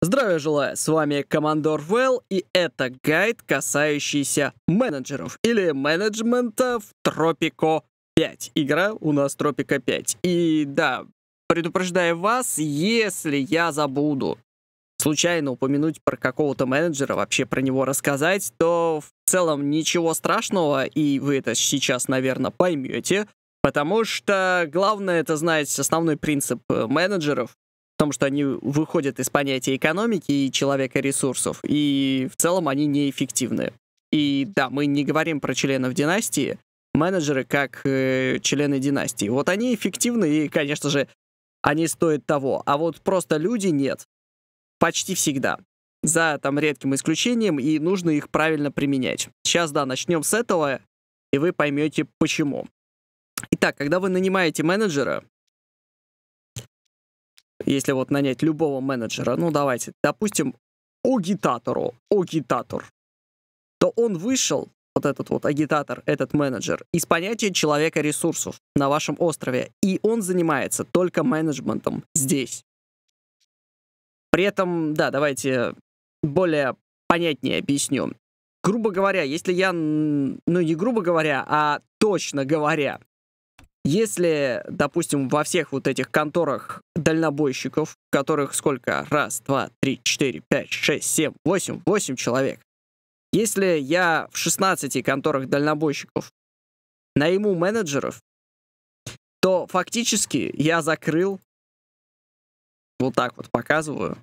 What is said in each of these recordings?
Здравия желаю, с вами Командор Вэлл, и это гайд, касающийся менеджеров или менеджмента в Тропико 5. Игра у нас Тропика 5. И да, предупреждаю вас, если я забуду случайно упомянуть про какого-то менеджера, вообще про него рассказать, то в целом ничего страшного, и вы это сейчас, наверное, поймете, потому что главное это знать основной принцип э, менеджеров, том, что они выходят из понятия экономики и человека ресурсов, и в целом они неэффективны. И да, мы не говорим про членов династии, менеджеры как э, члены династии. Вот они эффективны, и, конечно же, они стоят того. А вот просто люди нет. Почти всегда. За там редким исключением, и нужно их правильно применять. Сейчас, да, начнем с этого, и вы поймете почему. Итак, когда вы нанимаете менеджера, если вот нанять любого менеджера, ну давайте, допустим, агитатору, агитатор, то он вышел, вот этот вот агитатор, этот менеджер, из понятия человека ресурсов на вашем острове, и он занимается только менеджментом здесь. При этом, да, давайте более понятнее объясню. Грубо говоря, если я, ну не грубо говоря, а точно говоря, если, допустим, во всех вот этих конторах дальнобойщиков, которых сколько? Раз, два, три, четыре, пять, шесть, семь, восемь, восемь человек. Если я в 16 конторах дальнобойщиков найму менеджеров, то фактически я закрыл, вот так вот показываю,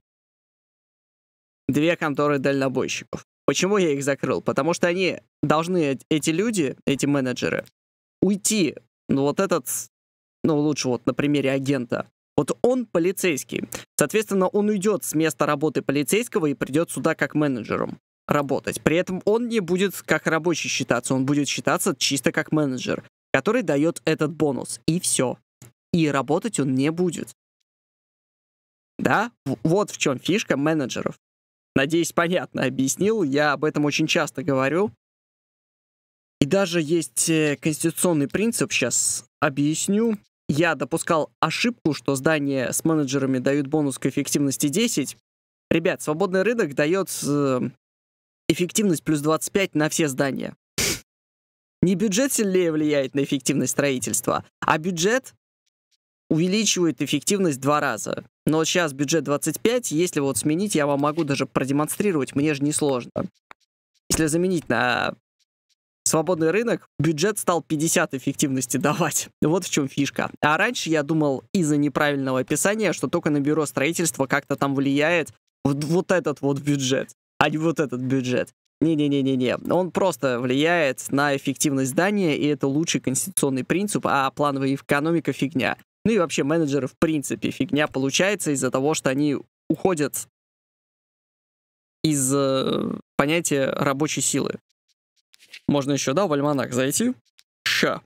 две конторы дальнобойщиков. Почему я их закрыл? Потому что они должны, эти люди, эти менеджеры, уйти ну вот этот, ну лучше вот на примере агента, вот он полицейский. Соответственно, он уйдет с места работы полицейского и придет сюда как менеджером работать. При этом он не будет как рабочий считаться, он будет считаться чисто как менеджер, который дает этот бонус. И все. И работать он не будет. Да, вот в чем фишка менеджеров. Надеюсь, понятно объяснил. Я об этом очень часто говорю. И даже есть э, конституционный принцип, сейчас объясню. Я допускал ошибку, что здания с менеджерами дают бонус к эффективности 10. Ребят, свободный рынок дает э, эффективность плюс 25 на все здания. Не бюджет сильнее влияет на эффективность строительства, а бюджет увеличивает эффективность два раза. Но сейчас бюджет 25, если вот сменить, я вам могу даже продемонстрировать, мне же не сложно. Если заменить на свободный рынок, бюджет стал 50 эффективности давать. Вот в чем фишка. А раньше я думал из-за неправильного описания, что только на бюро строительства как-то там влияет вот, вот этот вот бюджет, а не вот этот бюджет. Не-не-не-не-не. Он просто влияет на эффективность здания, и это лучший конституционный принцип, а плановая экономика фигня. Ну и вообще менеджеры в принципе фигня получается из-за того, что они уходят из э, понятия рабочей силы. Можно еще, да, в альманах зайти? Ша.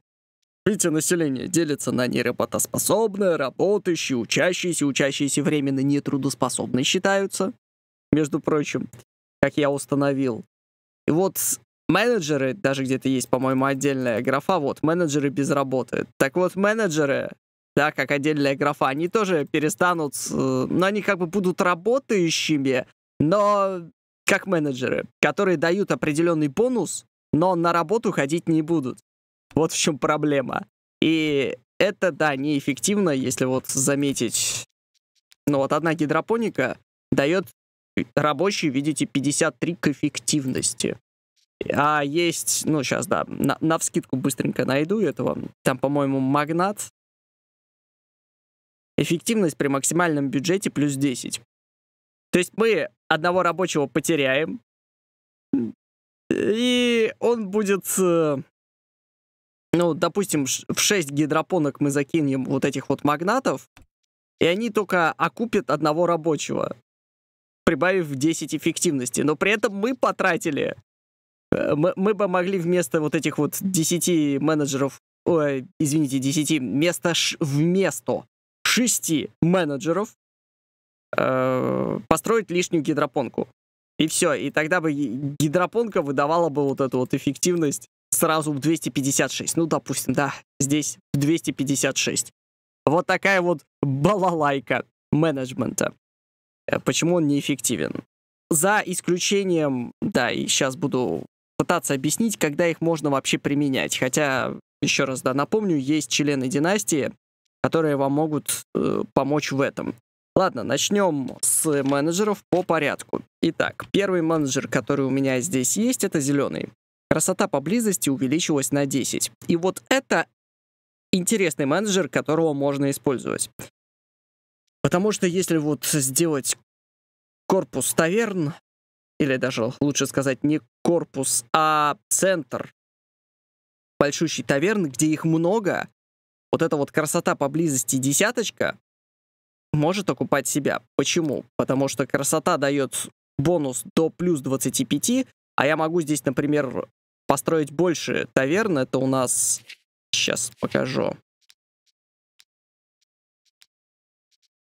Видите, население делится на неработоспособное, работающие, учащиеся, учащиеся временно нетрудоспособные считаются, между прочим, как я установил. И вот менеджеры, даже где-то есть, по-моему, отдельная графа, вот, менеджеры без работы. Так вот, менеджеры, да, как отдельная графа, они тоже перестанут, но ну, они как бы будут работающими, но как менеджеры, которые дают определенный бонус но на работу ходить не будут. Вот в чем проблема. И это, да, неэффективно, если вот заметить. Но ну вот одна гидропоника дает рабочий, видите, 53 типа к эффективности. А есть, ну, сейчас, да, на, на вскидку быстренько найду этого. Там, по-моему, магнат. Эффективность при максимальном бюджете плюс 10. То есть мы одного рабочего потеряем, и он будет... Э, ну, допустим, в 6 гидропонок мы закинем вот этих вот магнатов, и они только окупят одного рабочего, прибавив 10 эффективности. Но при этом мы потратили... Э, мы, мы бы могли вместо вот этих вот 10 менеджеров... Ой, извините, 10, вместо, вместо 6 менеджеров э, построить лишнюю гидропонку. И все, и тогда бы гидропонка выдавала бы вот эту вот эффективность сразу в 256. Ну, допустим, да, здесь 256. Вот такая вот балалайка менеджмента. Э, почему он неэффективен? За исключением, да, и сейчас буду пытаться объяснить, когда их можно вообще применять. Хотя, еще раз, да, напомню, есть члены династии, которые вам могут э, помочь в этом. Ладно, начнем с менеджеров по порядку. Итак, первый менеджер, который у меня здесь есть, это зеленый. Красота поблизости увеличилась на 10. И вот это интересный менеджер, которого можно использовать. Потому что если вот сделать корпус таверн, или даже лучше сказать не корпус, а центр большущей таверны, где их много, вот эта вот красота поблизости десяточка, может окупать себя. Почему? Потому что красота дает бонус до плюс 25, а я могу здесь, например, построить больше таверн. Это у нас... Сейчас покажу.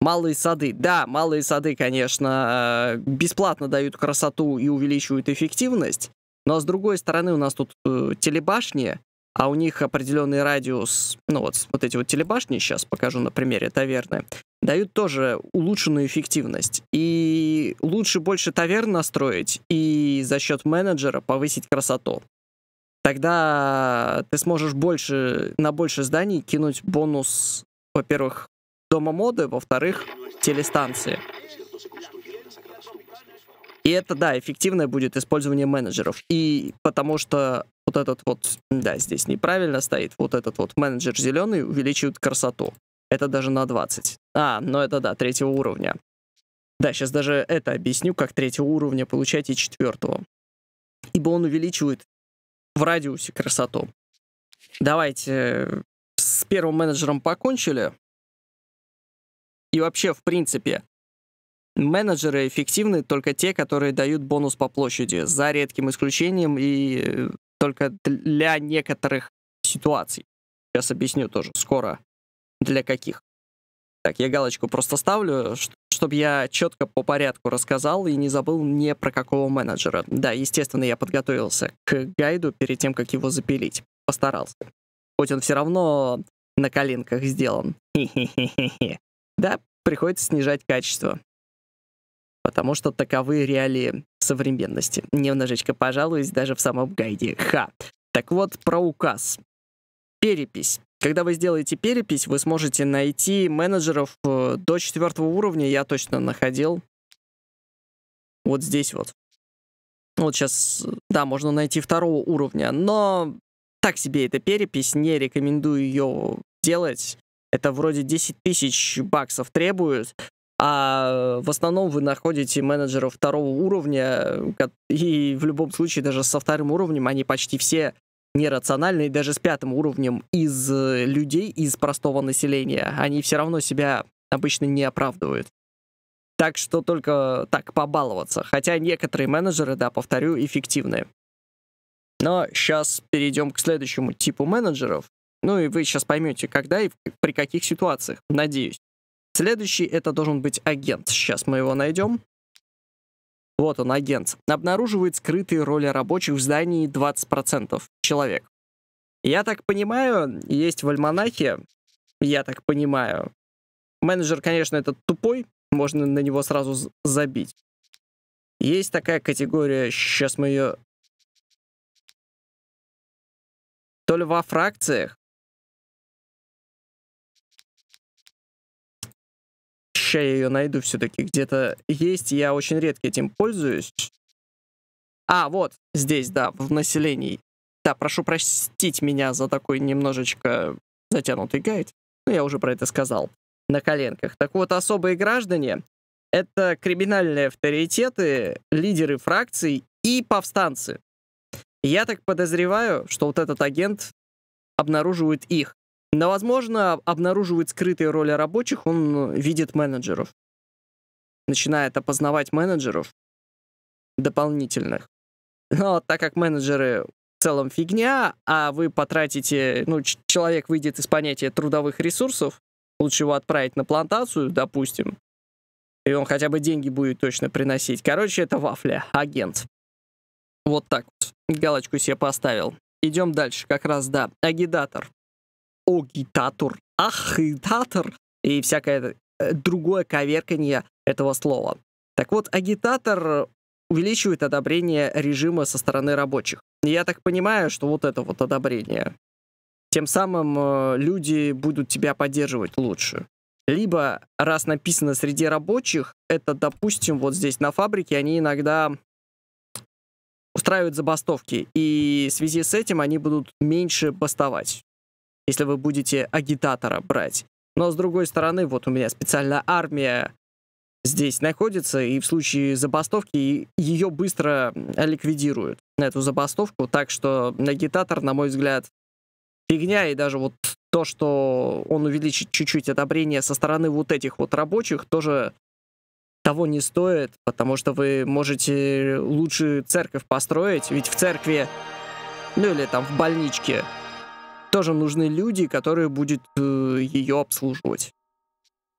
Малые сады. Да, малые сады, конечно, э, бесплатно дают красоту и увеличивают эффективность. Но с другой стороны у нас тут э, телебашни, а у них определенный радиус, ну вот, вот эти вот телебашни, сейчас покажу на примере таверны, дают тоже улучшенную эффективность. И лучше больше таверн настроить и за счет менеджера повысить красоту. Тогда ты сможешь больше, на больше зданий кинуть бонус, во-первых, дома моды, во-вторых, телестанции. И это, да, эффективное будет использование менеджеров. И потому что вот этот вот, да, здесь неправильно стоит, вот этот вот менеджер зеленый увеличивает красоту. Это даже на 20. А, ну это да, третьего уровня. Да, сейчас даже это объясню, как третьего уровня получать и четвертого. Ибо он увеличивает в радиусе красоту. Давайте э, с первым менеджером покончили. И вообще, в принципе, менеджеры эффективны только те, которые дают бонус по площади, за редким исключением и э, только для некоторых ситуаций. Сейчас объясню тоже скоро для каких. Так, я галочку просто ставлю, чтобы я четко по порядку рассказал и не забыл ни про какого менеджера. Да, естественно, я подготовился к гайду перед тем, как его запилить. Постарался. Хоть он все равно на коленках сделан. Да, приходится снижать качество. Потому что таковы реалии современности. Немножечко пожалуюсь даже в самом гайде. Ха. Так вот, про указ. Перепись. Когда вы сделаете перепись, вы сможете найти менеджеров э, до четвертого уровня. Я точно находил. Вот здесь вот. Вот сейчас, да, можно найти второго уровня, но так себе эта перепись, не рекомендую ее делать. Это вроде 10 тысяч баксов требует, а в основном вы находите менеджеров второго уровня, и в любом случае даже со вторым уровнем они почти все нерациональные даже с пятым уровнем из э, людей, из простого населения, они все равно себя обычно не оправдывают. Так что только так побаловаться. Хотя некоторые менеджеры, да, повторю, эффективные. Но сейчас перейдем к следующему типу менеджеров. Ну и вы сейчас поймете, когда и при каких ситуациях, надеюсь. Следующий это должен быть агент. Сейчас мы его найдем вот он, агент, обнаруживает скрытые роли рабочих в здании 20% человек. Я так понимаю, есть в альманахе, я так понимаю, менеджер, конечно, этот тупой, можно на него сразу забить. Есть такая категория, сейчас мы ее... То ли во фракциях, ща я ее найду все-таки где-то есть. Я очень редко этим пользуюсь. А, вот, здесь, да, в населении. Да, прошу простить меня за такой немножечко затянутый гайд. Ну, я уже про это сказал. На коленках. Так вот, особые граждане — это криминальные авторитеты, лидеры фракций и повстанцы. Я так подозреваю, что вот этот агент обнаруживает их. Но, возможно, обнаруживает скрытые роли рабочих, он э, видит менеджеров. Начинает опознавать менеджеров дополнительных. Но так как менеджеры в целом фигня, а вы потратите, ну, человек выйдет из понятия трудовых ресурсов, лучше его отправить на плантацию, допустим, и он хотя бы деньги будет точно приносить. Короче, это вафля, агент. Вот так вот. Галочку себе поставил. Идем дальше, как раз, да. агидатор агитатор, ахитатор и всякое э, другое коверканье этого слова. Так вот, агитатор увеличивает одобрение режима со стороны рабочих. Я так понимаю, что вот это вот одобрение. Тем самым э, люди будут тебя поддерживать лучше. Либо, раз написано среди рабочих, это, допустим, вот здесь на фабрике они иногда устраивают забастовки, и в связи с этим они будут меньше бастовать если вы будете агитатора брать. Но с другой стороны, вот у меня специальная армия здесь находится, и в случае забастовки ее быстро ликвидируют, эту забастовку. Так что агитатор, на мой взгляд, фигня, и даже вот то, что он увеличит чуть-чуть одобрение со стороны вот этих вот рабочих, тоже того не стоит, потому что вы можете лучше церковь построить, ведь в церкви, ну или там в больничке, тоже нужны люди, которые будут э, ее обслуживать.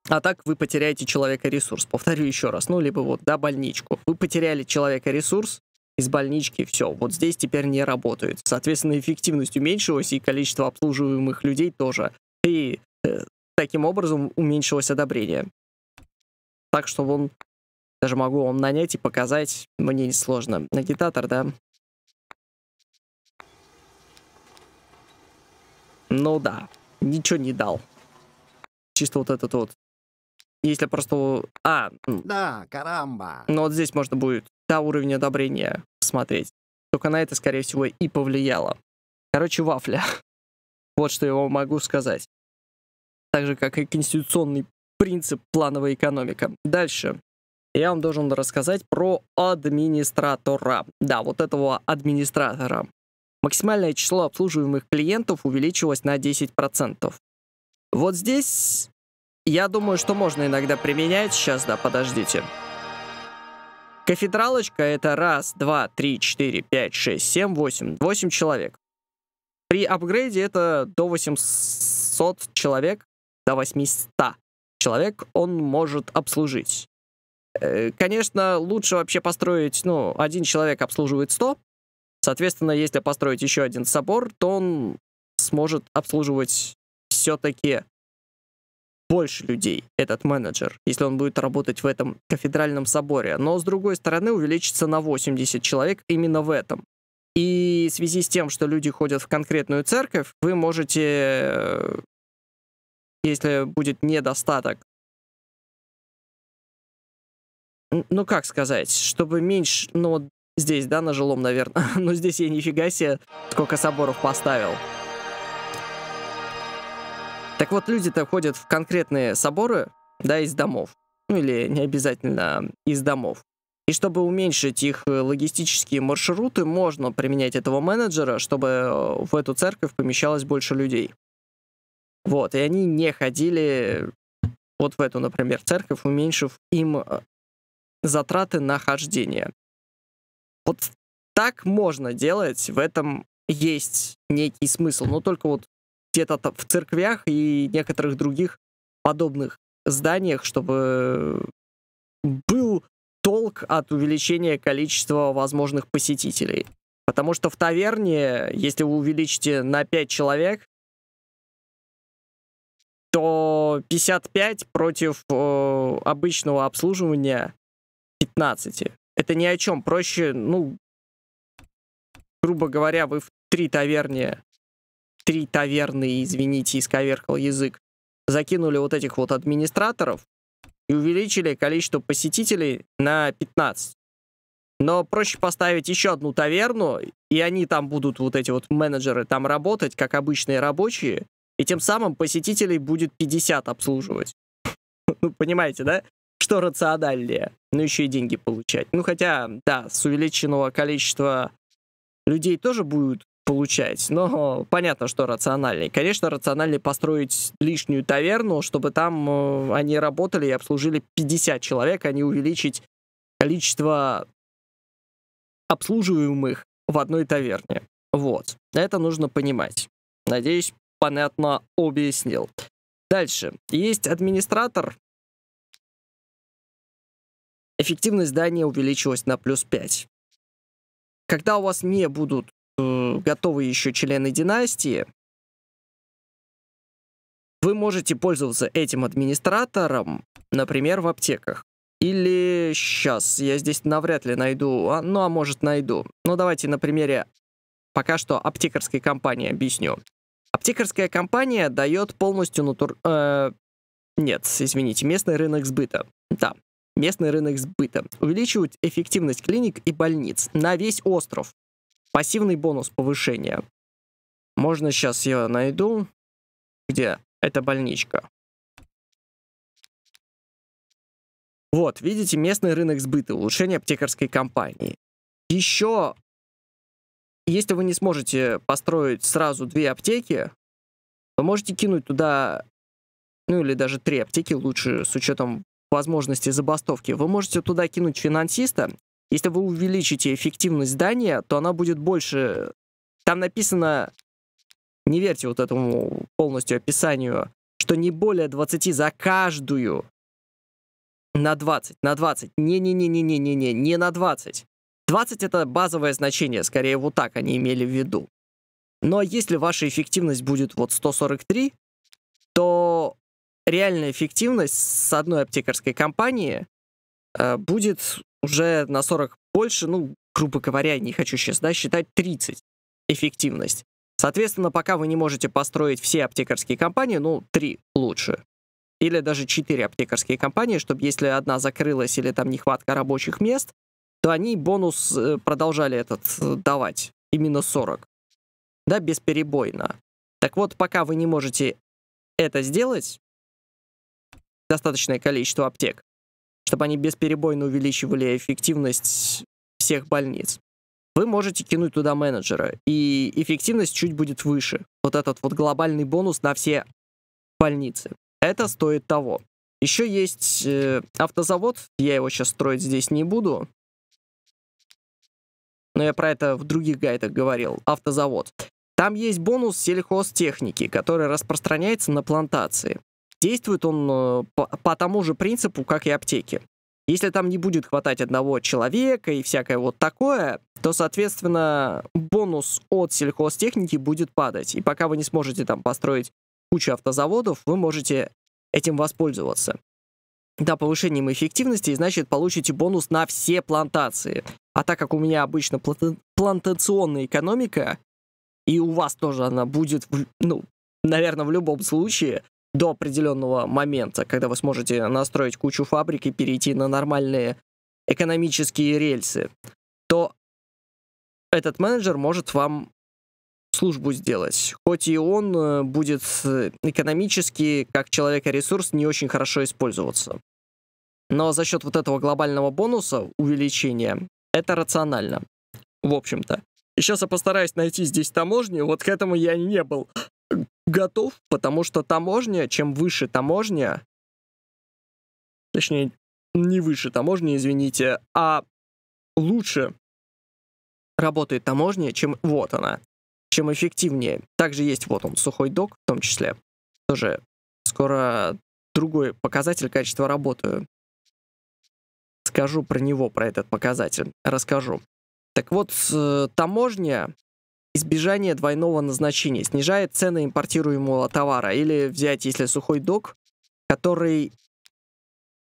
А так вы потеряете человека ресурс. Повторю еще раз, ну, либо вот, да, больничку. Вы потеряли человека ресурс, из больнички все, вот здесь теперь не работает. Соответственно, эффективность уменьшилась, и количество обслуживаемых людей тоже. И э, таким образом уменьшилось одобрение. Так что вон, даже могу вам нанять и показать, мне несложно. Агитатор, да, Ну да, ничего не дал. Чисто вот этот вот. Если просто... А. Да, карамба. Ну вот здесь можно будет до уровень одобрения смотреть. Только на это, скорее всего, и повлияло. Короче, вафля. Вот что я вам могу сказать. Так же, как и конституционный принцип плановая экономика. Дальше. Я вам должен рассказать про администратора. Да, вот этого администратора. Максимальное число обслуживаемых клиентов увеличилось на 10%. Вот здесь я думаю, что можно иногда применять. Сейчас, да, подождите. Кафедралочка — это раз, два, три, четыре, пять, шесть, семь, восемь, восемь человек. При апгрейде это до 800 человек, до 800 человек он может обслужить. Э, конечно, лучше вообще построить, ну, один человек обслуживает 100, Соответственно, если построить еще один собор, то он сможет обслуживать все-таки больше людей, этот менеджер, если он будет работать в этом кафедральном соборе. Но, с другой стороны, увеличится на 80 человек именно в этом. И в связи с тем, что люди ходят в конкретную церковь, вы можете, если будет недостаток, ну как сказать, чтобы меньше, но ну, Здесь, да, на жилом, наверное. Но здесь я нифига себе сколько соборов поставил. Так вот, люди-то ходят в конкретные соборы, да, из домов. Ну или не обязательно из домов. И чтобы уменьшить их э, логистические маршруты, можно применять этого менеджера, чтобы э, в эту церковь помещалось больше людей. Вот, и они не ходили вот в эту, например, церковь, уменьшив им э, затраты на хождение. Вот так можно делать, в этом есть некий смысл, но только вот где-то в церквях и некоторых других подобных зданиях, чтобы был толк от увеличения количества возможных посетителей. Потому что в таверне, если вы увеличите на 5 человек, то 55 против э, обычного обслуживания 15 это ни о чем. Проще, ну, грубо говоря, вы в три таверне, три таверны, извините, исковеркал язык, закинули вот этих вот администраторов и увеличили количество посетителей на 15. Но проще поставить еще одну таверну, и они там будут, вот эти вот менеджеры, там работать, как обычные рабочие, и тем самым посетителей будет 50 обслуживать. Ну, понимаете, да? что рациональнее. Ну, еще и деньги получать. Ну, хотя, да, с увеличенного количества людей тоже будут получать, но понятно, что рациональнее. Конечно, рациональнее построить лишнюю таверну, чтобы там э, они работали и обслужили 50 человек, а не увеличить количество обслуживаемых в одной таверне. Вот. Это нужно понимать. Надеюсь, понятно объяснил. Дальше. Есть администратор, эффективность здания увеличилась на плюс 5. Когда у вас не будут э, готовы еще члены династии, вы можете пользоваться этим администратором, например, в аптеках. Или сейчас, я здесь навряд ли найду, а, ну а может найду. Но ну, давайте на примере пока что аптекарской компании объясню. Аптекарская компания дает полностью натур... Э, нет, извините, местный рынок сбыта. Да, местный рынок сбыта, увеличивают эффективность клиник и больниц на весь остров. Пассивный бонус повышения. Можно сейчас я найду, где эта больничка. Вот, видите, местный рынок сбыта, улучшение аптекарской компании. Еще, если вы не сможете построить сразу две аптеки, вы можете кинуть туда, ну или даже три аптеки лучше, с учетом возможности забастовки, вы можете туда кинуть финансиста. Если вы увеличите эффективность здания, то она будет больше... Там написано, не верьте вот этому полностью описанию, что не более 20 за каждую на 20, на 20. Не-не-не-не-не-не, не не на 20. 20 это базовое значение, скорее вот так они имели в виду. Но если ваша эффективность будет вот 143, то реальная эффективность с одной аптекарской компании э, будет уже на 40 больше, ну, грубо говоря, не хочу сейчас да, считать 30 эффективность. Соответственно, пока вы не можете построить все аптекарские компании, ну, три лучше. Или даже четыре аптекарские компании, чтобы если одна закрылась или там нехватка рабочих мест, то они бонус э, продолжали этот э, давать, именно 40. Да, бесперебойно. Так вот, пока вы не можете это сделать, достаточное количество аптек, чтобы они бесперебойно увеличивали эффективность всех больниц. Вы можете кинуть туда менеджера, и эффективность чуть будет выше. Вот этот вот глобальный бонус на все больницы. Это стоит того. Еще есть э, автозавод, я его сейчас строить здесь не буду, но я про это в других гайдах говорил, автозавод. Там есть бонус сельхозтехники, который распространяется на плантации. Действует он э, по, по тому же принципу, как и аптеки. Если там не будет хватать одного человека и всякое вот такое, то, соответственно, бонус от сельхозтехники будет падать. И пока вы не сможете там построить кучу автозаводов, вы можете этим воспользоваться. Да, повышением эффективности, и значит, получите бонус на все плантации. А так как у меня обычно плантационная экономика, и у вас тоже она будет, ну, наверное, в любом случае, до определенного момента, когда вы сможете настроить кучу фабрик и перейти на нормальные экономические рельсы, то этот менеджер может вам службу сделать. Хоть и он э, будет э, экономически, как человека-ресурс, не очень хорошо использоваться. Но за счет вот этого глобального бонуса, увеличения, это рационально. В общем-то. И сейчас я постараюсь найти здесь таможню, вот к этому я не был готов, потому что таможня, чем выше таможня, точнее, не выше таможни, извините, а лучше работает таможня, чем вот она, чем эффективнее. Также есть вот он, сухой док в том числе. Тоже скоро другой показатель качества работаю, Скажу про него, про этот показатель, расскажу. Так вот, э, таможня избежание двойного назначения, снижает цены импортируемого товара. Или взять, если сухой док, который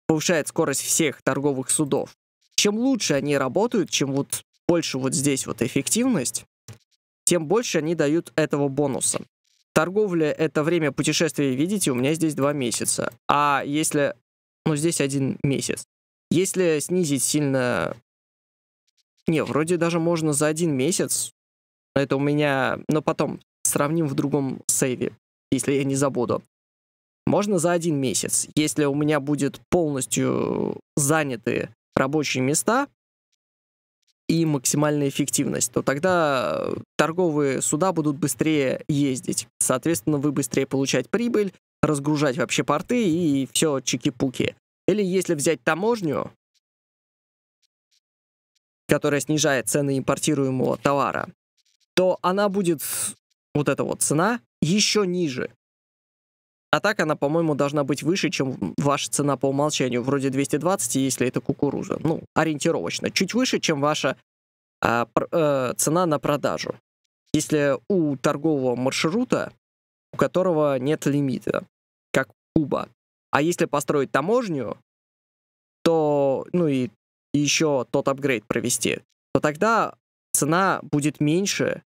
повышает скорость всех торговых судов. Чем лучше они работают, чем вот больше вот здесь вот эффективность, тем больше они дают этого бонуса. Торговля — это время путешествия, видите, у меня здесь два месяца. А если... Ну, здесь один месяц. Если снизить сильно... Не, вроде даже можно за один месяц это у меня... Но потом сравним в другом сейве, если я не забуду. Можно за один месяц. Если у меня будет полностью заняты рабочие места и максимальная эффективность, то тогда торговые суда будут быстрее ездить. Соответственно, вы быстрее получать прибыль, разгружать вообще порты и все чики-пуки. Или если взять таможню, которая снижает цены импортируемого товара, то она будет, вот эта вот цена, еще ниже. А так она, по-моему, должна быть выше, чем ваша цена по умолчанию. Вроде 220, если это кукуруза. Ну, ориентировочно. Чуть выше, чем ваша а, пр, э, цена на продажу. Если у торгового маршрута, у которого нет лимита, как Куба. А если построить таможню, то, ну и еще тот апгрейд провести, то тогда цена будет меньше,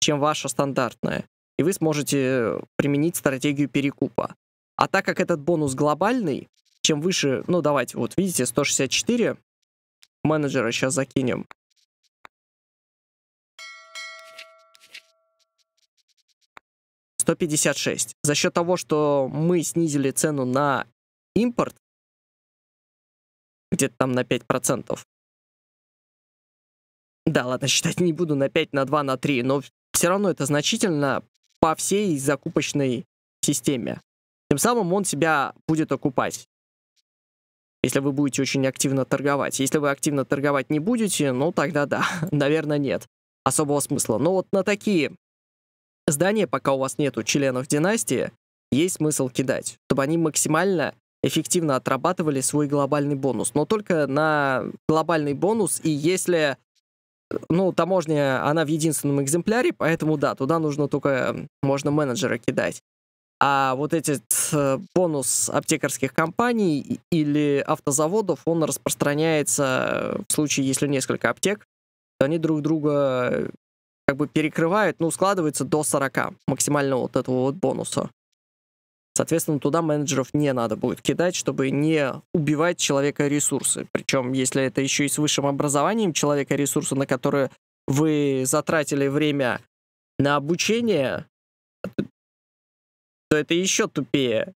чем ваша стандартная, и вы сможете э, применить стратегию перекупа. А так как этот бонус глобальный, чем выше, ну давайте, вот видите, 164, менеджера сейчас закинем. Сто За счет того, что мы снизили цену на импорт, где-то там на 5%, да, ладно, считать не буду на 5, на 2, на 3, но все равно это значительно по всей закупочной системе. Тем самым он себя будет окупать. Если вы будете очень активно торговать. Если вы активно торговать не будете, ну тогда да, наверное, нет особого смысла. Но вот на такие здания, пока у вас нету членов династии, есть смысл кидать, чтобы они максимально эффективно отрабатывали свой глобальный бонус. Но только на глобальный бонус, и если ну, таможня, она в единственном экземпляре, поэтому да, туда нужно только, можно менеджера кидать. А вот этот э, бонус аптекарских компаний или автозаводов, он распространяется э, в случае, если несколько аптек, то они друг друга э, как бы перекрывают, ну, складывается до 40 максимального вот этого вот бонуса. Соответственно, туда менеджеров не надо будет кидать, чтобы не убивать человека ресурсы. Причем, если это еще и с высшим образованием человека ресурсы, на которые вы затратили время на обучение, то это еще тупее,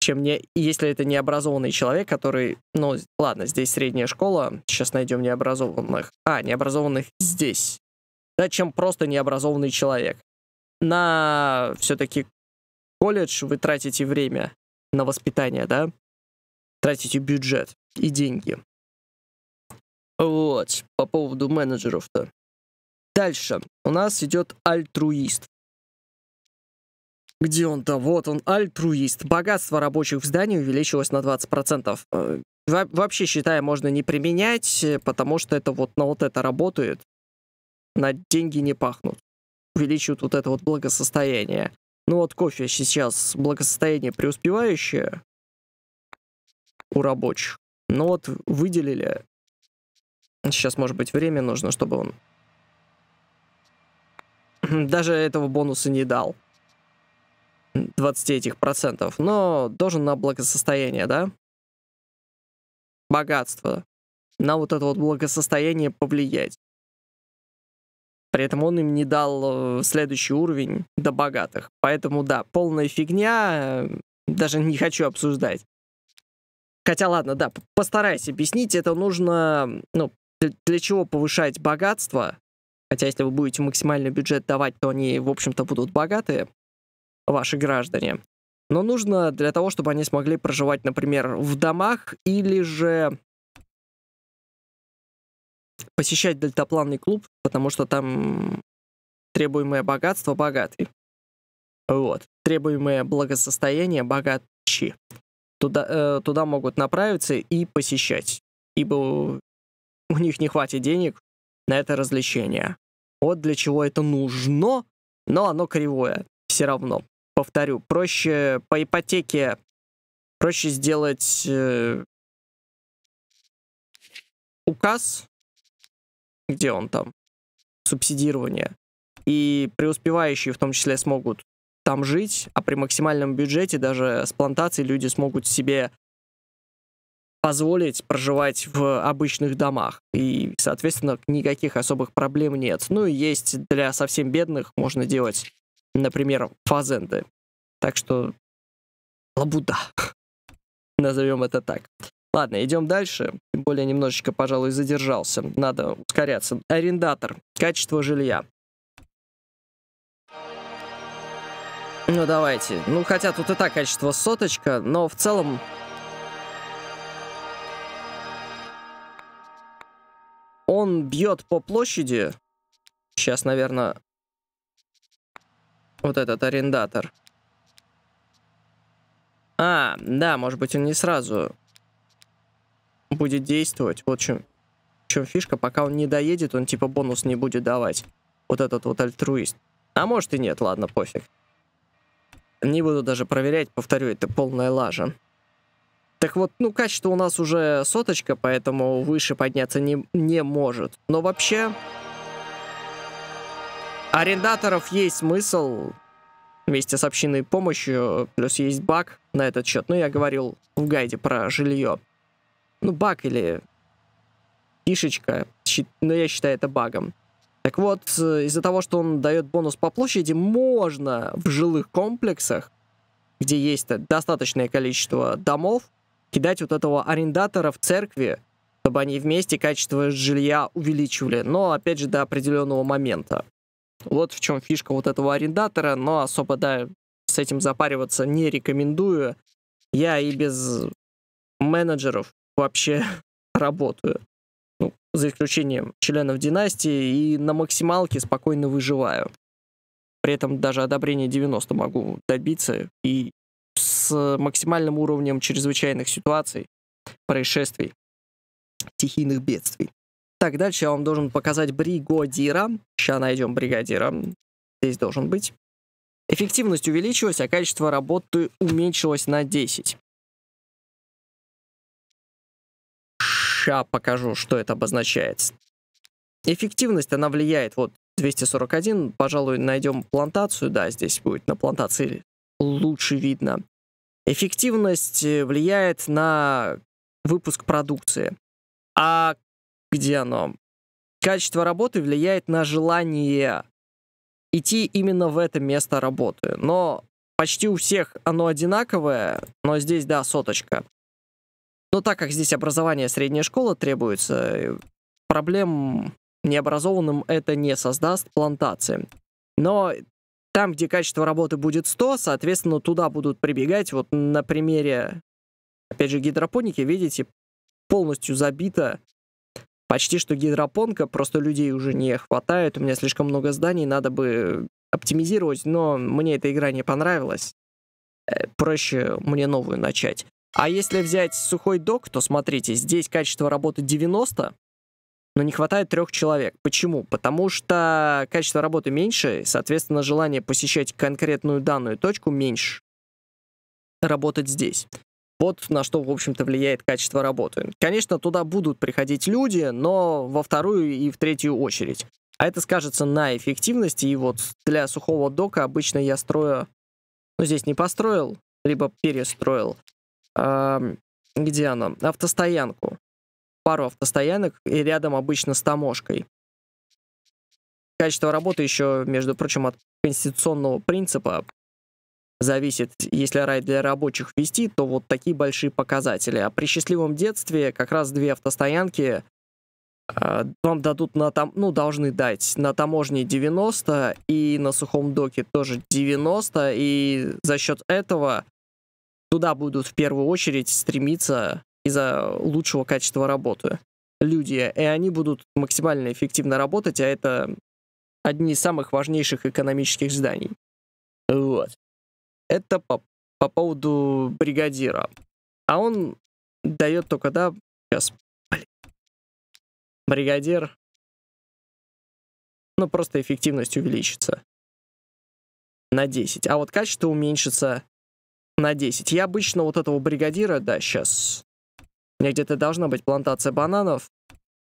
чем не, если это необразованный человек, который, ну, ладно, здесь средняя школа, сейчас найдем необразованных, а, необразованных здесь, да, чем просто необразованный человек. На все-таки колледж вы тратите время на воспитание, да? Тратите бюджет и деньги. Вот, по поводу менеджеров-то. Дальше у нас идет альтруист. Где он-то? Вот он, альтруист. Богатство рабочих в здании увеличилось на 20%. Э, во вообще, считая, можно не применять, э, потому что это вот на вот это работает. На деньги не пахнут. Увеличивают вот это вот благосостояние. Ну вот кофе сейчас благосостояние преуспевающее у рабочих. Ну вот выделили. Сейчас, может быть, время нужно, чтобы он даже этого бонуса не дал. 20 этих процентов. Но должен на благосостояние, да? Богатство. На вот это вот благосостояние повлиять. При этом он им не дал э, следующий уровень до богатых. Поэтому да, полная фигня, э, даже не хочу обсуждать. Хотя ладно, да, постарайся объяснить, это нужно, ну, для чего повышать богатство, хотя если вы будете максимальный бюджет давать, то они, в общем-то, будут богатые, ваши граждане. Но нужно для того, чтобы они смогли проживать, например, в домах или же посещать дельтапланный клуб, потому что там требуемое богатство богатый. Вот. Требуемое благосостояние богачи. Туда, э, туда могут направиться и посещать, ибо у них не хватит денег на это развлечение. Вот для чего это нужно, но оно кривое все равно. Повторю, проще по ипотеке, проще сделать э, указ где он там, субсидирование. И преуспевающие в том числе смогут там жить, а при максимальном бюджете даже с плантацией люди смогут себе позволить проживать в обычных домах. И, соответственно, никаких особых проблем нет. Ну и есть для совсем бедных, можно делать, например, фазенды. Так что лабуда. Назовем это так. Ладно, идем дальше. Тем более немножечко, пожалуй, задержался. Надо ускоряться. Арендатор. Качество жилья. Ну давайте. Ну хотя тут и так качество соточка, но в целом... Он бьет по площади. Сейчас, наверное, вот этот арендатор. А, да, может быть он не сразу будет действовать. Вот в чем, в чем фишка. Пока он не доедет, он типа бонус не будет давать. Вот этот вот альтруист. А может и нет, ладно, пофиг. Не буду даже проверять, повторю, это полная лажа. Так вот, ну, качество у нас уже соточка, поэтому выше подняться не, не может. Но вообще... Арендаторов есть смысл вместе с общинной помощью, плюс есть баг на этот счет. Ну, я говорил в гайде про жилье ну, баг или фишечка, но ну, я считаю это багом. Так вот, э, из-за того, что он дает бонус по площади, можно в жилых комплексах, где есть достаточное количество домов, кидать вот этого арендатора в церкви, чтобы они вместе качество жилья увеличивали, но опять же до определенного момента. Вот в чем фишка вот этого арендатора, но особо, да, с этим запариваться не рекомендую. Я и без менеджеров вообще работаю. Ну, за исключением членов династии и на максималке спокойно выживаю. При этом даже одобрение 90 могу добиться и с максимальным уровнем чрезвычайных ситуаций, происшествий, стихийных бедствий. Так, дальше я вам должен показать бригадира. Сейчас найдем бригадира. Здесь должен быть. Эффективность увеличилась, а качество работы уменьшилось на 10. Ща покажу, что это обозначает. Эффективность, она влияет, вот 241, пожалуй, найдем плантацию, да, здесь будет на плантации лучше видно. Эффективность э, влияет на выпуск продукции. А где оно? Качество работы влияет на желание идти именно в это место работы. Но почти у всех оно одинаковое, но здесь, да, соточка. Но так как здесь образование средняя школа требуется, э, проблем необразованным это не создаст плантации. Но там, где качество работы будет 100, соответственно, туда будут прибегать. Вот на примере, опять же, гидропоники, видите, полностью забито, почти что гидропонка, просто людей уже не хватает, у меня слишком много зданий, надо бы оптимизировать, но мне эта игра не понравилась. Э, проще мне новую начать. А если взять сухой док, то смотрите, здесь качество работы 90, но не хватает трех человек. Почему? Потому что качество работы меньше, соответственно, желание посещать конкретную данную точку меньше. Работать здесь. Вот на что, в общем-то, влияет качество работы. Конечно, туда будут приходить люди, но во вторую и в третью очередь. А это скажется на эффективности, и вот для сухого дока обычно я строю... Ну, здесь не построил, либо перестроил где она? Автостоянку. Пару автостоянок и рядом обычно с таможкой. Качество работы еще, между прочим, от конституционного принципа зависит. Если рай для рабочих вести, то вот такие большие показатели. А при счастливом детстве как раз две автостоянки э, вам дадут на там, ну, должны дать на таможне 90 и на сухом доке тоже 90, и за счет этого туда будут в первую очередь стремиться из-за лучшего качества работы люди, и они будут максимально эффективно работать, а это одни из самых важнейших экономических зданий. Вот. Это по, по поводу бригадира. А он дает только, да, сейчас. Блин. Бригадир. Ну, просто эффективность увеличится на 10. А вот качество уменьшится на 10. Я обычно вот этого бригадира, да, сейчас... У где-то должна быть плантация бананов.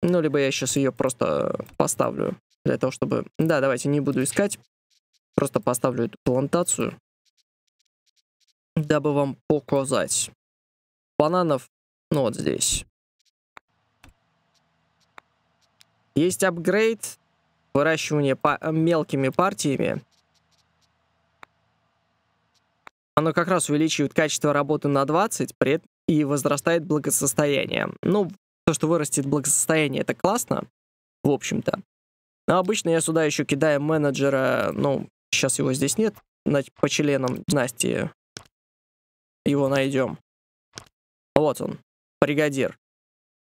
Ну, либо я сейчас ее просто поставлю для того, чтобы... Да, давайте, не буду искать. Просто поставлю эту плантацию, дабы вам показать. Бананов, ну, вот здесь. Есть апгрейд, выращивание по мелкими партиями. Оно как раз увеличивает качество работы на 20, при этом и возрастает благосостояние. Ну, то, что вырастет благосостояние, это классно, в общем-то. Но обычно я сюда еще кидаю менеджера, ну, сейчас его здесь нет, по членам Насти его найдем. Вот он, бригадир.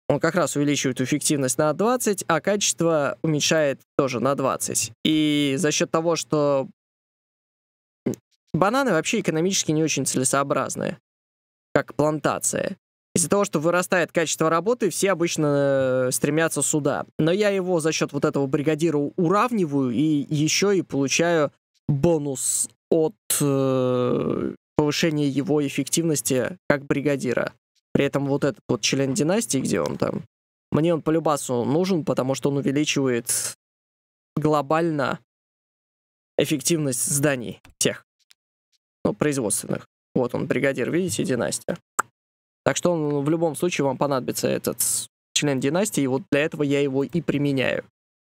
Он как раз увеличивает эффективность на 20, а качество уменьшает тоже на 20. И за счет того, что Бананы вообще экономически не очень целесообразные, как плантация. Из-за того, что вырастает качество работы, все обычно э, стремятся сюда. Но я его за счет вот этого бригадира уравниваю и еще и получаю бонус от э, повышения его эффективности как бригадира. При этом вот этот вот член династии, где он там, мне он по любасу нужен, потому что он увеличивает глобально эффективность зданий тех ну, производственных. Вот он, бригадир, видите, династия. Так что он в любом случае вам понадобится этот член династии, и вот для этого я его и применяю.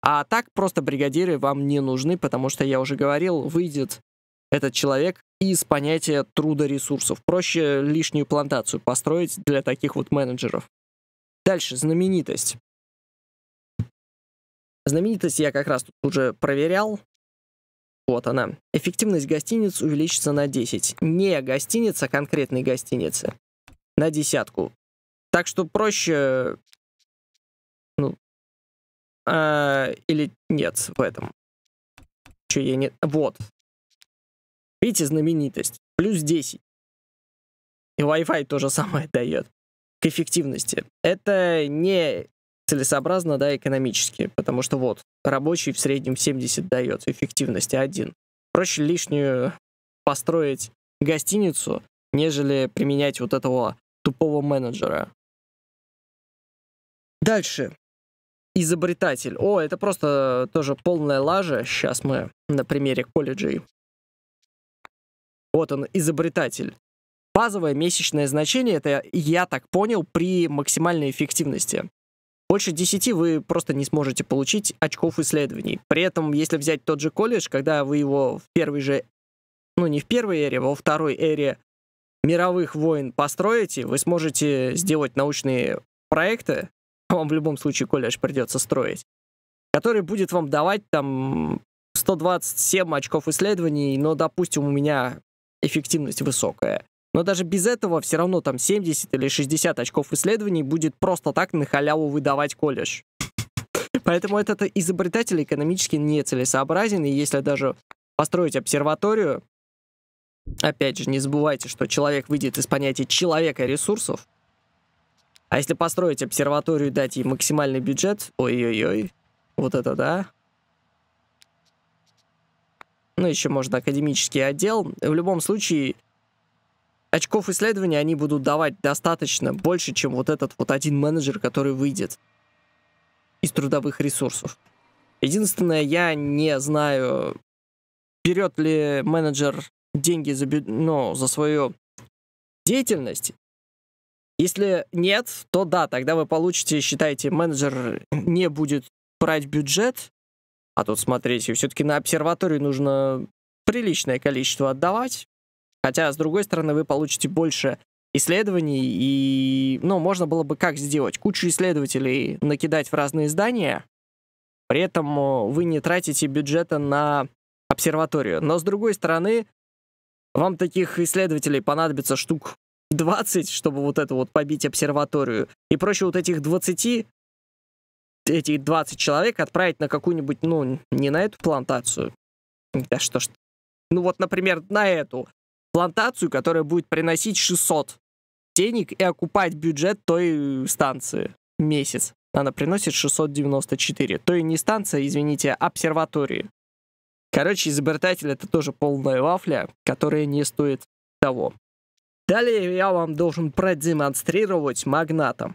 А так просто бригадиры вам не нужны, потому что, я уже говорил, выйдет этот человек из понятия труда ресурсов. Проще лишнюю плантацию построить для таких вот менеджеров. Дальше, знаменитость. Знаменитость я как раз тут уже проверял. Вот она. Эффективность гостиниц увеличится на 10. Не гостиница, а конкретной гостиницы. На десятку. Так что проще... Ну... А, или нет в этом. Че я не... Вот. Видите, знаменитость. Плюс 10. И Wi-Fi то же самое дает к эффективности. Это не целесообразно, да, экономически, потому что вот, рабочий в среднем 70 дает, эффективности один. Проще лишнюю построить гостиницу, нежели применять вот этого тупого менеджера. Дальше. Изобретатель. О, это просто тоже полная лажа. Сейчас мы на примере колледжей. Вот он, изобретатель. Базовое месячное значение, это, я так понял, при максимальной эффективности. Больше 10 вы просто не сможете получить очков исследований. При этом, если взять тот же колледж, когда вы его в первой же, ну не в первой эре, во второй эре мировых войн построите, вы сможете сделать научные проекты, а вам в любом случае колледж придется строить, который будет вам давать там 127 очков исследований, но, допустим, у меня эффективность высокая. Но даже без этого все равно там 70 или 60 очков исследований будет просто так на халяву выдавать колледж. Поэтому этот изобретатель экономически нецелесообразен, и если даже построить обсерваторию, опять же, не забывайте, что человек выйдет из понятия человека ресурсов, а если построить обсерваторию и дать ей максимальный бюджет, ой-ой-ой, вот это да, ну, еще можно академический отдел. В любом случае, очков исследования они будут давать достаточно больше, чем вот этот вот один менеджер, который выйдет из трудовых ресурсов. Единственное, я не знаю, берет ли менеджер деньги за, ну, за свою деятельность. Если нет, то да, тогда вы получите, считайте, менеджер не будет брать бюджет, а тут, смотрите, все-таки на обсерваторию нужно приличное количество отдавать, Хотя, с другой стороны, вы получите больше исследований, и, ну, можно было бы как сделать? Кучу исследователей накидать в разные издания, при этом э, вы не тратите бюджета на обсерваторию. Но, с другой стороны, вам таких исследователей понадобится штук 20, чтобы вот это вот побить обсерваторию. И проще вот этих 20, эти 20 человек отправить на какую-нибудь, ну, не на эту плантацию. Да что ж. Ну вот, например, на эту плантацию, которая будет приносить 600 денег и окупать бюджет той э, станции месяц. Она приносит 694. То и не станция, извините, а обсерватории. Короче, изобретатель это тоже полная вафля, которая не стоит того. Далее я вам должен продемонстрировать магната.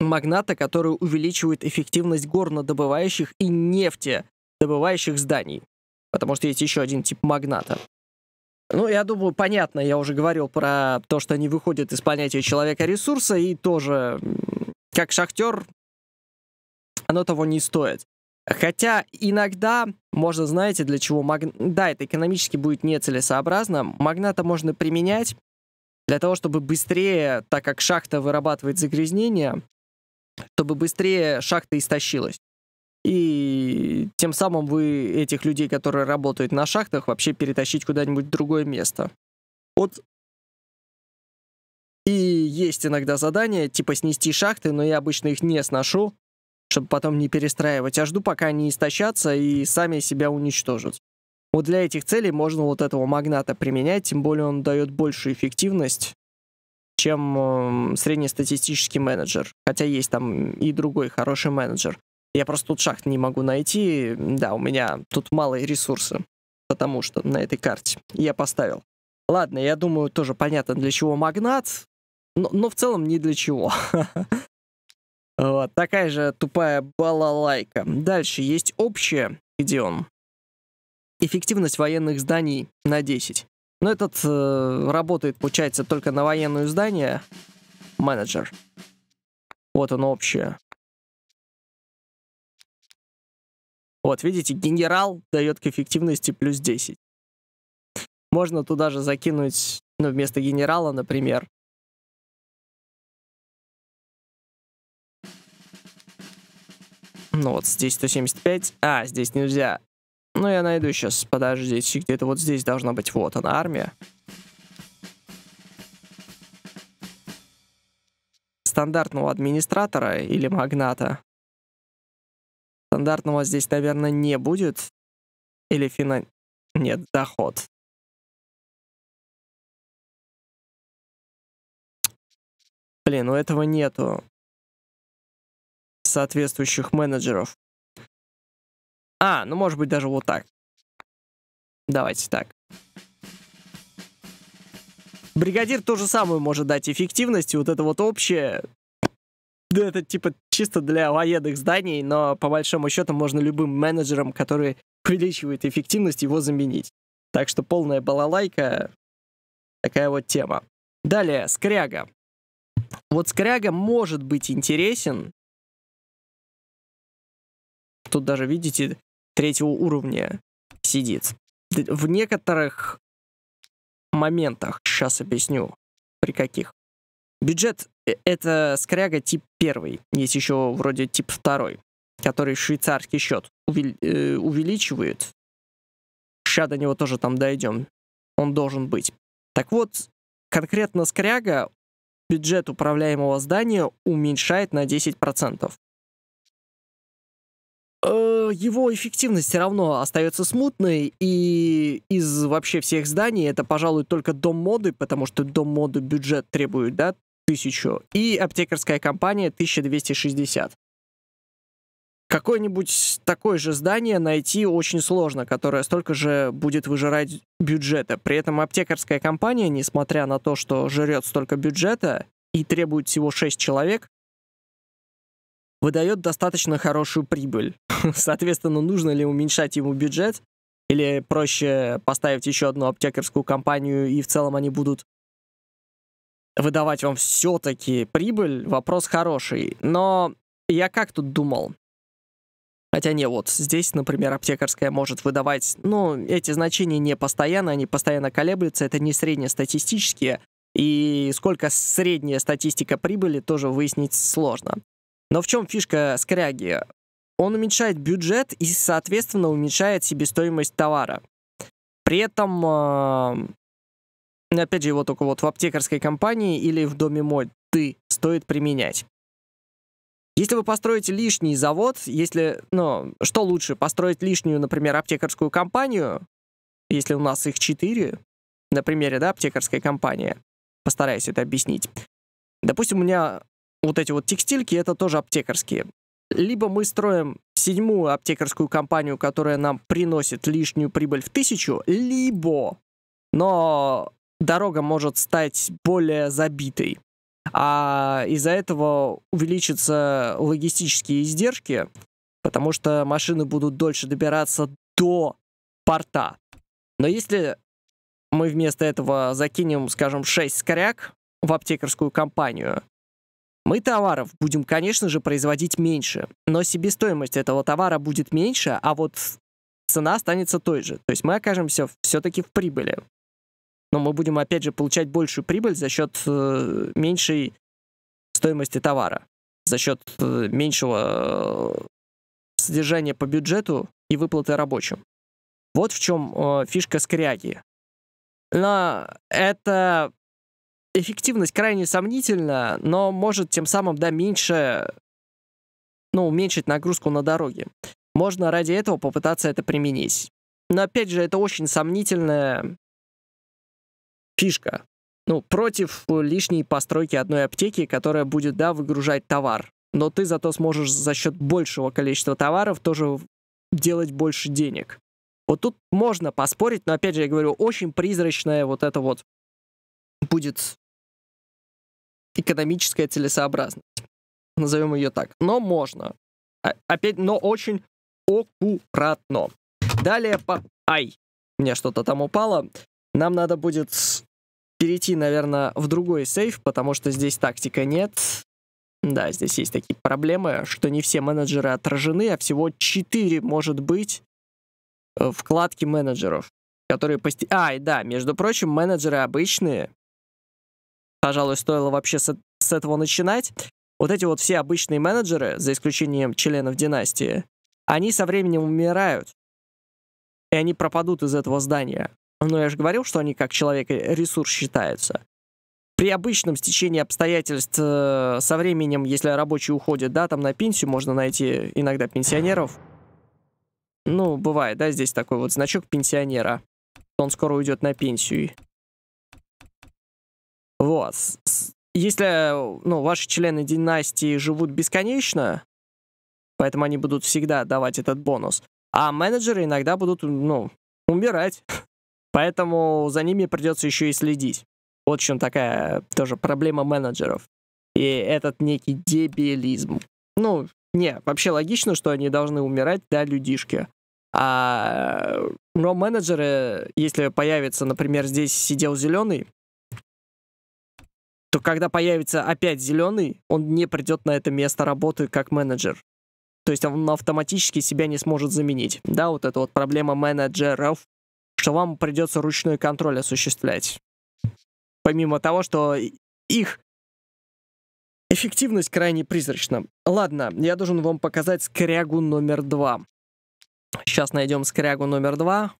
Магната, который увеличивает эффективность горнодобывающих и нефтедобывающих зданий. Потому что есть еще один тип магната. Ну, я думаю, понятно, я уже говорил про то, что они выходят из понятия человека ресурса, и тоже, как шахтер, оно того не стоит. Хотя иногда можно, знаете, для чего магн... Да, это экономически будет нецелесообразно. Магната можно применять для того, чтобы быстрее, так как шахта вырабатывает загрязнение, чтобы быстрее шахта истощилась и тем самым вы этих людей, которые работают на шахтах, вообще перетащить куда-нибудь в другое место. Вот и есть иногда задания, типа снести шахты, но я обычно их не сношу, чтобы потом не перестраивать, а жду, пока они истощатся и сами себя уничтожат. Вот для этих целей можно вот этого магната применять, тем более он дает большую эффективность, чем э, среднестатистический менеджер. Хотя есть там и другой хороший менеджер. Я просто тут шахт не могу найти. Да, у меня тут малые ресурсы, потому что на этой карте я поставил. Ладно, я думаю, тоже понятно, для чего магнат, но, но в целом не для чего. Вот, такая же тупая балалайка. Дальше есть общее, где он? Эффективность военных зданий на 10. Но этот э, работает, получается, только на военные здания. Менеджер. Вот он общее. Вот, видите, генерал дает к эффективности плюс 10. Можно туда же закинуть, ну, вместо генерала, например, Ну вот здесь 175. А, здесь нельзя. Ну я найду сейчас. Подождите, где-то вот здесь должна быть. Вот она, армия. Стандартного администратора или магната. Стандартного здесь, наверное, не будет. Или фина... Нет, доход. Блин, у этого нету соответствующих менеджеров. А, ну может быть даже вот так. Давайте так. Бригадир то же самое может дать эффективности, вот это вот общее. Да, это типа чисто для военных зданий, но по большому счету можно любым менеджером, который увеличивает эффективность, его заменить. Так что полная балалайка, такая вот тема. Далее, скряга. Вот скряга может быть интересен. Тут даже, видите, третьего уровня сидит. В некоторых моментах, сейчас объясню, при каких. Бюджет — э, это скряга тип первый. Есть еще вроде тип второй, который швейцарский счет э, увеличивает. Ща до него тоже там дойдем. Он должен быть. Так вот, конкретно скряга бюджет управляемого здания уменьшает на 10%. Э, его эффективность все равно остается смутной, и из вообще всех зданий это, пожалуй, только дом моды, потому что дом моды бюджет требует, да, 1000 и аптекарская компания 1260. Какое-нибудь такое же здание найти очень сложно, которое столько же будет выжирать бюджета. При этом аптекарская компания, несмотря на то, что жрет столько бюджета и требует всего 6 человек, выдает достаточно хорошую прибыль. Соответственно, нужно ли уменьшать ему бюджет, или проще поставить еще одну аптекарскую компанию, и в целом они будут выдавать вам все-таки прибыль, вопрос хороший. Но я как тут думал? Хотя не, вот здесь, например, аптекарская может выдавать, ну, эти значения не постоянно, они постоянно колеблются, это не среднестатистические, и сколько средняя статистика прибыли, тоже выяснить сложно. Но в чем фишка скряги? Он уменьшает бюджет и, соответственно, уменьшает себестоимость товара. При этом а, Опять же, его только вот в аптекарской компании или в доме ты стоит применять. Если вы построите лишний завод, если, ну, что лучше, построить лишнюю, например, аптекарскую компанию, если у нас их четыре, на примере, да, аптекарская компания, постараюсь это объяснить. Допустим, у меня вот эти вот текстильки, это тоже аптекарские. Либо мы строим седьмую аптекарскую компанию, которая нам приносит лишнюю прибыль в тысячу, либо, но дорога может стать более забитой. А из-за этого увеличатся логистические издержки, потому что машины будут дольше добираться до порта. Но если мы вместо этого закинем, скажем, 6 скоряк в аптекарскую компанию, мы товаров будем, конечно же, производить меньше, но себестоимость этого товара будет меньше, а вот цена останется той же. То есть мы окажемся все-таки в прибыли но мы будем, опять же, получать большую прибыль за счет э, меньшей стоимости товара, за счет э, меньшего э, содержания по бюджету и выплаты рабочим. Вот в чем фишка скряги. Но это эффективность крайне сомнительна, но может тем самым, да, меньше, ну, уменьшить нагрузку на дороге. Можно ради этого попытаться это применить. Но опять же, это очень сомнительная фишка. Ну, против лишней постройки одной аптеки, которая будет, да, выгружать товар. Но ты зато сможешь за счет большего количества товаров тоже делать больше денег. Вот тут можно поспорить, но, опять же, я говорю, очень призрачная вот это вот будет экономическая целесообразность. Назовем ее так. Но можно. А, опять, но очень аккуратно. Далее по... Ай, у меня что-то там упало. Нам надо будет перейти, наверное, в другой сейф, потому что здесь тактика нет. Да, здесь есть такие проблемы, что не все менеджеры отражены, а всего 4, может быть, э, вкладки менеджеров, которые постепенно... А, и да, между прочим, менеджеры обычные. Пожалуй, стоило вообще с, с этого начинать. Вот эти вот все обычные менеджеры, за исключением членов династии, они со временем умирают. И они пропадут из этого здания. Но ну, я же говорил, что они как человек э, ресурс считаются. При обычном стечении обстоятельств э, со временем, если рабочие уходят, да, там на пенсию можно найти иногда пенсионеров. Ну, бывает, да, здесь такой вот значок пенсионера. Он скоро уйдет на пенсию. Вот. Если, ну, ваши члены династии живут бесконечно, поэтому они будут всегда давать этот бонус, а менеджеры иногда будут, ну, умирать. Поэтому за ними придется еще и следить. Вот в чем такая тоже проблема менеджеров. И этот некий дебилизм. Ну, не, вообще логично, что они должны умирать, да, людишки. А, но менеджеры, если появится, например, здесь сидел зеленый, то когда появится опять зеленый, он не придет на это место работы как менеджер. То есть он автоматически себя не сможет заменить. Да, вот это вот проблема менеджеров что вам придется ручной контроль осуществлять. Помимо того, что их эффективность крайне призрачна. Ладно, я должен вам показать скрягу номер два. Сейчас найдем скрягу номер два.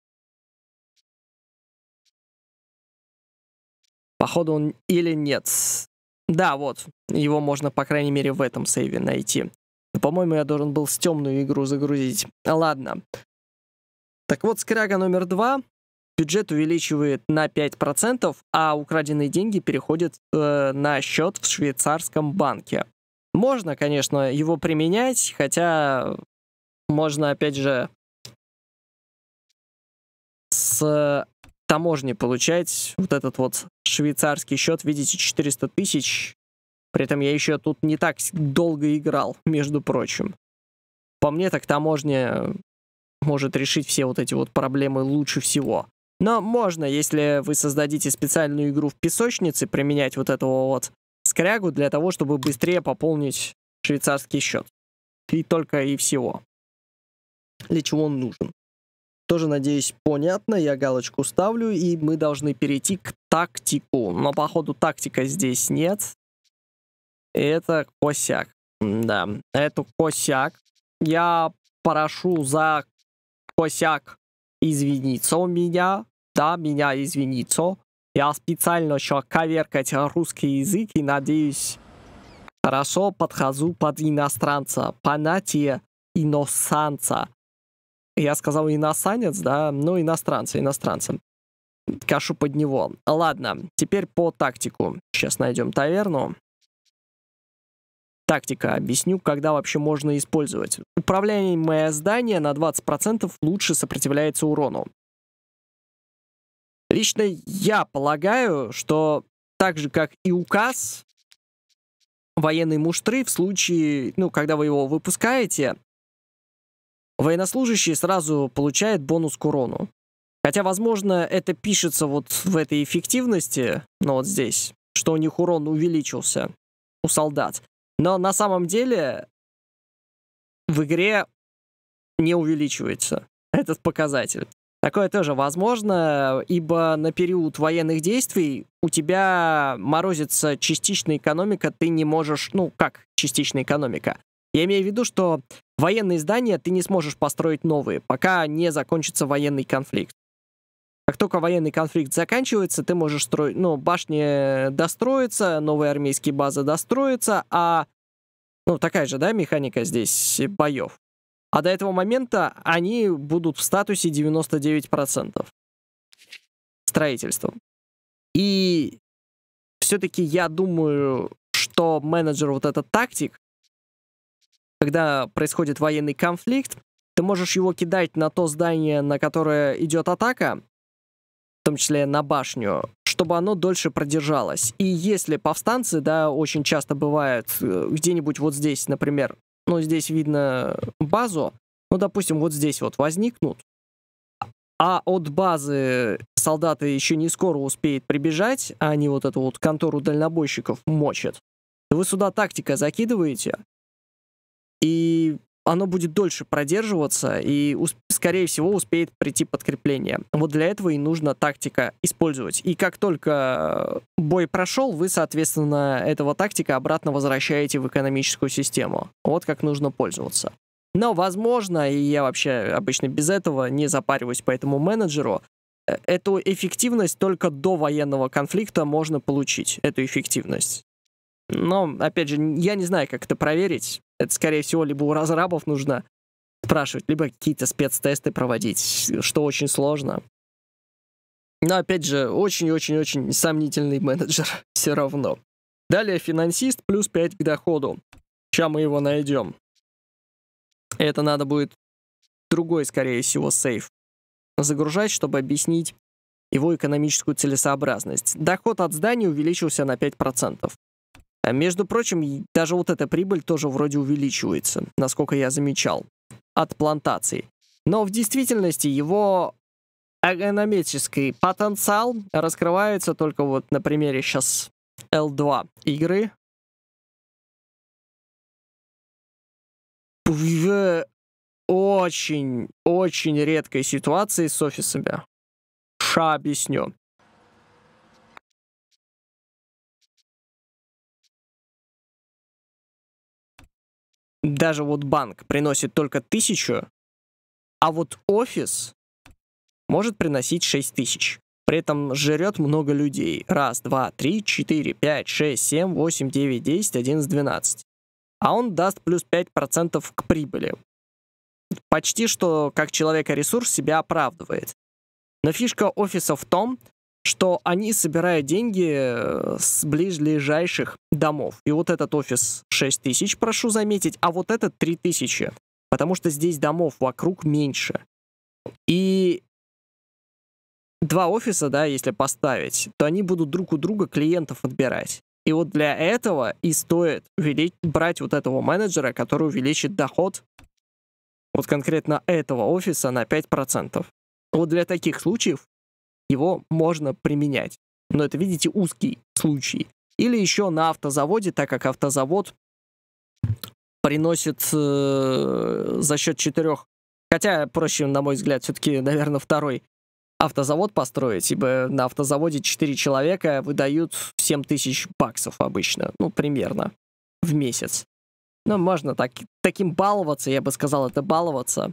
Походу он или нет. Да, вот. Его можно, по крайней мере, в этом сейве найти. По-моему, я должен был с темную игру загрузить. Ладно. Так вот, скряга номер два бюджет увеличивает на 5%, а украденные деньги переходят э, на счет в швейцарском банке. Можно, конечно, его применять, хотя можно, опять же, с э, таможни получать вот этот вот швейцарский счет, видите, 400 тысяч. При этом я еще тут не так долго играл, между прочим. По мне, так таможня может решить все вот эти вот проблемы лучше всего. Но можно, если вы создадите специальную игру в песочнице, применять вот этого вот скрягу для того, чтобы быстрее пополнить швейцарский счет. И только и всего. Для чего он нужен. Тоже, надеюсь, понятно. Я галочку ставлю, и мы должны перейти к тактику. Но, походу, тактика здесь нет. Это косяк. Да, это косяк. Я прошу за косяк извиниться у меня. Да, меня извиниться. Я специально еще коверкать русский язык и надеюсь... Хорошо подхожу под иностранца. Понятие иностранца. Я сказал иностранец, да? Ну, иностранцы, иностранцы. Кашу под него. Ладно, теперь по тактику. Сейчас найдем таверну тактика. Объясню, когда вообще можно использовать. Управляемое здание на 20% лучше сопротивляется урону. Лично я полагаю, что так же, как и указ, военные муштры в случае, ну, когда вы его выпускаете, военнослужащий сразу получает бонус к урону. Хотя, возможно, это пишется вот в этой эффективности, но ну, вот здесь, что у них урон увеличился у солдат. Но на самом деле в игре не увеличивается этот показатель. Такое тоже возможно, ибо на период военных действий у тебя морозится частичная экономика, ты не можешь, ну как частичная экономика. Я имею в виду, что военные здания ты не сможешь построить новые, пока не закончится военный конфликт. Как только военный конфликт заканчивается, ты можешь строить, ну, башни достроятся, новые армейские базы достроятся, а, ну, такая же, да, механика здесь боев. А до этого момента они будут в статусе 99% строительства. И все-таки я думаю, что менеджер вот этот тактик, когда происходит военный конфликт, ты можешь его кидать на то здание, на которое идет атака, в том числе на башню, чтобы оно дольше продержалось. И если повстанцы, да, очень часто бывают э, где-нибудь вот здесь, например, ну, здесь видно базу, ну, допустим, вот здесь вот возникнут, а от базы солдаты еще не скоро успеют прибежать, а они вот эту вот контору дальнобойщиков мочат, вы сюда тактика закидываете, и оно будет дольше продерживаться и, скорее всего, успеет прийти подкрепление. Вот для этого и нужно тактика использовать. И как только э, бой прошел, вы, соответственно, этого тактика обратно возвращаете в экономическую систему. Вот как нужно пользоваться. Но, возможно, и я вообще обычно без этого не запариваюсь по этому менеджеру, э, эту эффективность только до военного конфликта можно получить, эту эффективность. Но, опять же, я не знаю, как это проверить. Это, скорее всего, либо у разрабов нужно спрашивать, либо какие-то спецтесты проводить, что очень сложно. Но, опять же, очень-очень-очень сомнительный менеджер все равно. Далее финансист плюс 5 к доходу. Сейчас мы его найдем. Это надо будет другой, скорее всего, сейф загружать, чтобы объяснить его экономическую целесообразность. Доход от здания увеличился на 5%. А между прочим, даже вот эта прибыль тоже вроде увеличивается, насколько я замечал, от плантаций. Но в действительности его экономический потенциал раскрывается только вот на примере сейчас L2 игры. В очень, очень редкой ситуации с офисами. Ша объясню. даже вот банк приносит только тысячу, а вот офис может приносить 6 тысяч. При этом жрет много людей. Раз, два, три, четыре, пять, шесть, семь, восемь, девять, десять, одиннадцать, двенадцать. А он даст плюс пять процентов к прибыли. Почти что как человека ресурс себя оправдывает. Но фишка офиса в том, что они собирают деньги э, с ближайших домов. И вот этот офис 6 тысяч, прошу заметить, а вот этот 3 тысячи, потому что здесь домов вокруг меньше. И два офиса, да, если поставить, то они будут друг у друга клиентов отбирать. И вот для этого и стоит увелич... брать вот этого менеджера, который увеличит доход вот конкретно этого офиса на 5%. Вот для таких случаев его можно применять. Но это, видите, узкий случай. Или еще на автозаводе, так как автозавод приносит э, за счет четырех, хотя проще, на мой взгляд, все-таки, наверное, второй автозавод построить, ибо на автозаводе четыре человека выдают 7 тысяч баксов обычно, ну, примерно, в месяц. Но ну, можно так, таким баловаться, я бы сказал, это баловаться.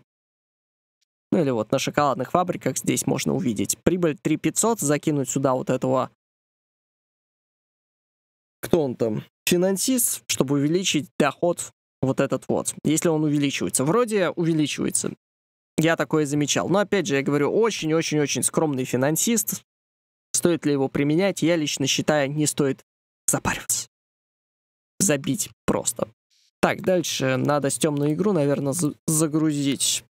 Ну или вот на шоколадных фабриках здесь можно увидеть. Прибыль 3500, закинуть сюда вот этого... Кто он там? Финансист, чтобы увеличить доход вот этот вот. Если он увеличивается. Вроде увеличивается. Я такое замечал. Но опять же, я говорю, очень-очень-очень скромный финансист. Стоит ли его применять, я лично считаю, не стоит запариваться. Забить просто. Так, дальше надо с темную игру, наверное, загрузить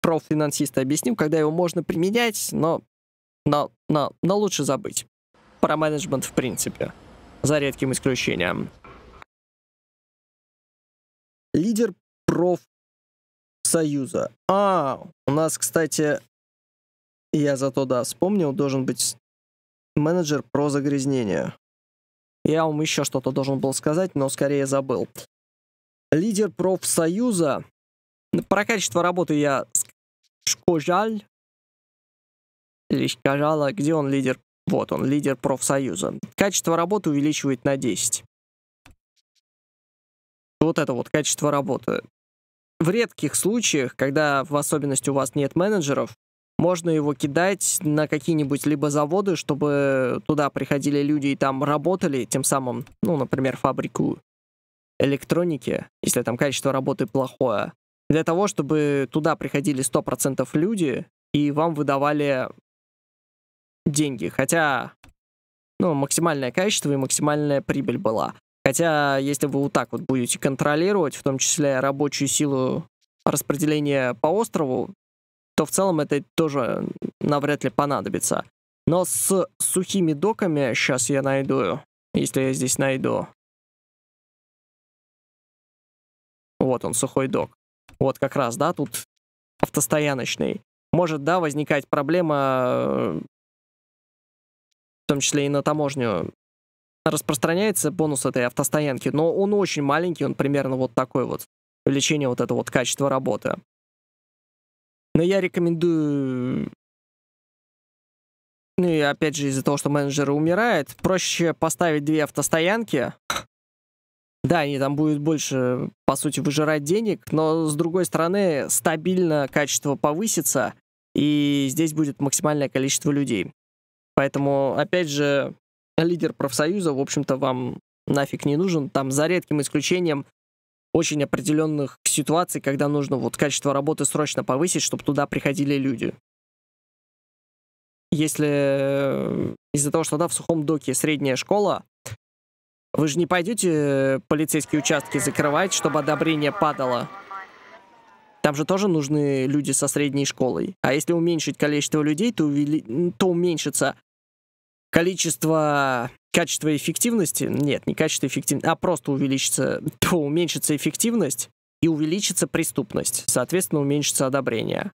профинансиста объясним, когда его можно применять, но, но, но, но лучше забыть. Про менеджмент в принципе, за редким исключением. Лидер профсоюза. А, у нас, кстати, я зато, да, вспомнил, должен быть менеджер про загрязнение. Я вам еще что-то должен был сказать, но скорее забыл. Лидер профсоюза. Про качество работы я Шкожаль или Шкожала, где он лидер? Вот он, лидер профсоюза. Качество работы увеличивает на 10. Вот это вот качество работы. В редких случаях, когда в особенности у вас нет менеджеров, можно его кидать на какие-нибудь либо заводы, чтобы туда приходили люди и там работали, тем самым, ну, например, фабрику электроники, если там качество работы плохое, для того, чтобы туда приходили 100% люди и вам выдавали деньги. Хотя, ну, максимальное качество и максимальная прибыль была. Хотя, если вы вот так вот будете контролировать, в том числе рабочую силу распределения по острову, то в целом это тоже навряд ли понадобится. Но с сухими доками сейчас я найду, если я здесь найду. Вот он, сухой док вот как раз, да, тут автостояночный, может, да, возникать проблема, э, в том числе и на таможню, распространяется бонус этой автостоянки, но он очень маленький, он примерно вот такой вот, увеличение вот этого вот качества работы. Но я рекомендую ну и опять же, из-за того, что менеджеры умирает, проще поставить две автостоянки, да, они там будут больше, по сути, выжирать денег, но, с другой стороны, стабильно качество повысится, и здесь будет максимальное количество людей. Поэтому, опять же, лидер профсоюза, в общем-то, вам нафиг не нужен. Там, за редким исключением, очень определенных ситуаций, когда нужно вот качество работы срочно повысить, чтобы туда приходили люди. Если э, из-за того, что да, в сухом доке средняя школа, вы же не пойдете э, полицейские участки закрывать, чтобы одобрение падало? Там же тоже нужны люди со средней школой. А если уменьшить количество людей, то, увели... то уменьшится количество качество эффективности. Нет, не качество эффективности, а просто увеличится, то уменьшится эффективность и увеличится преступность. Соответственно, уменьшится одобрение.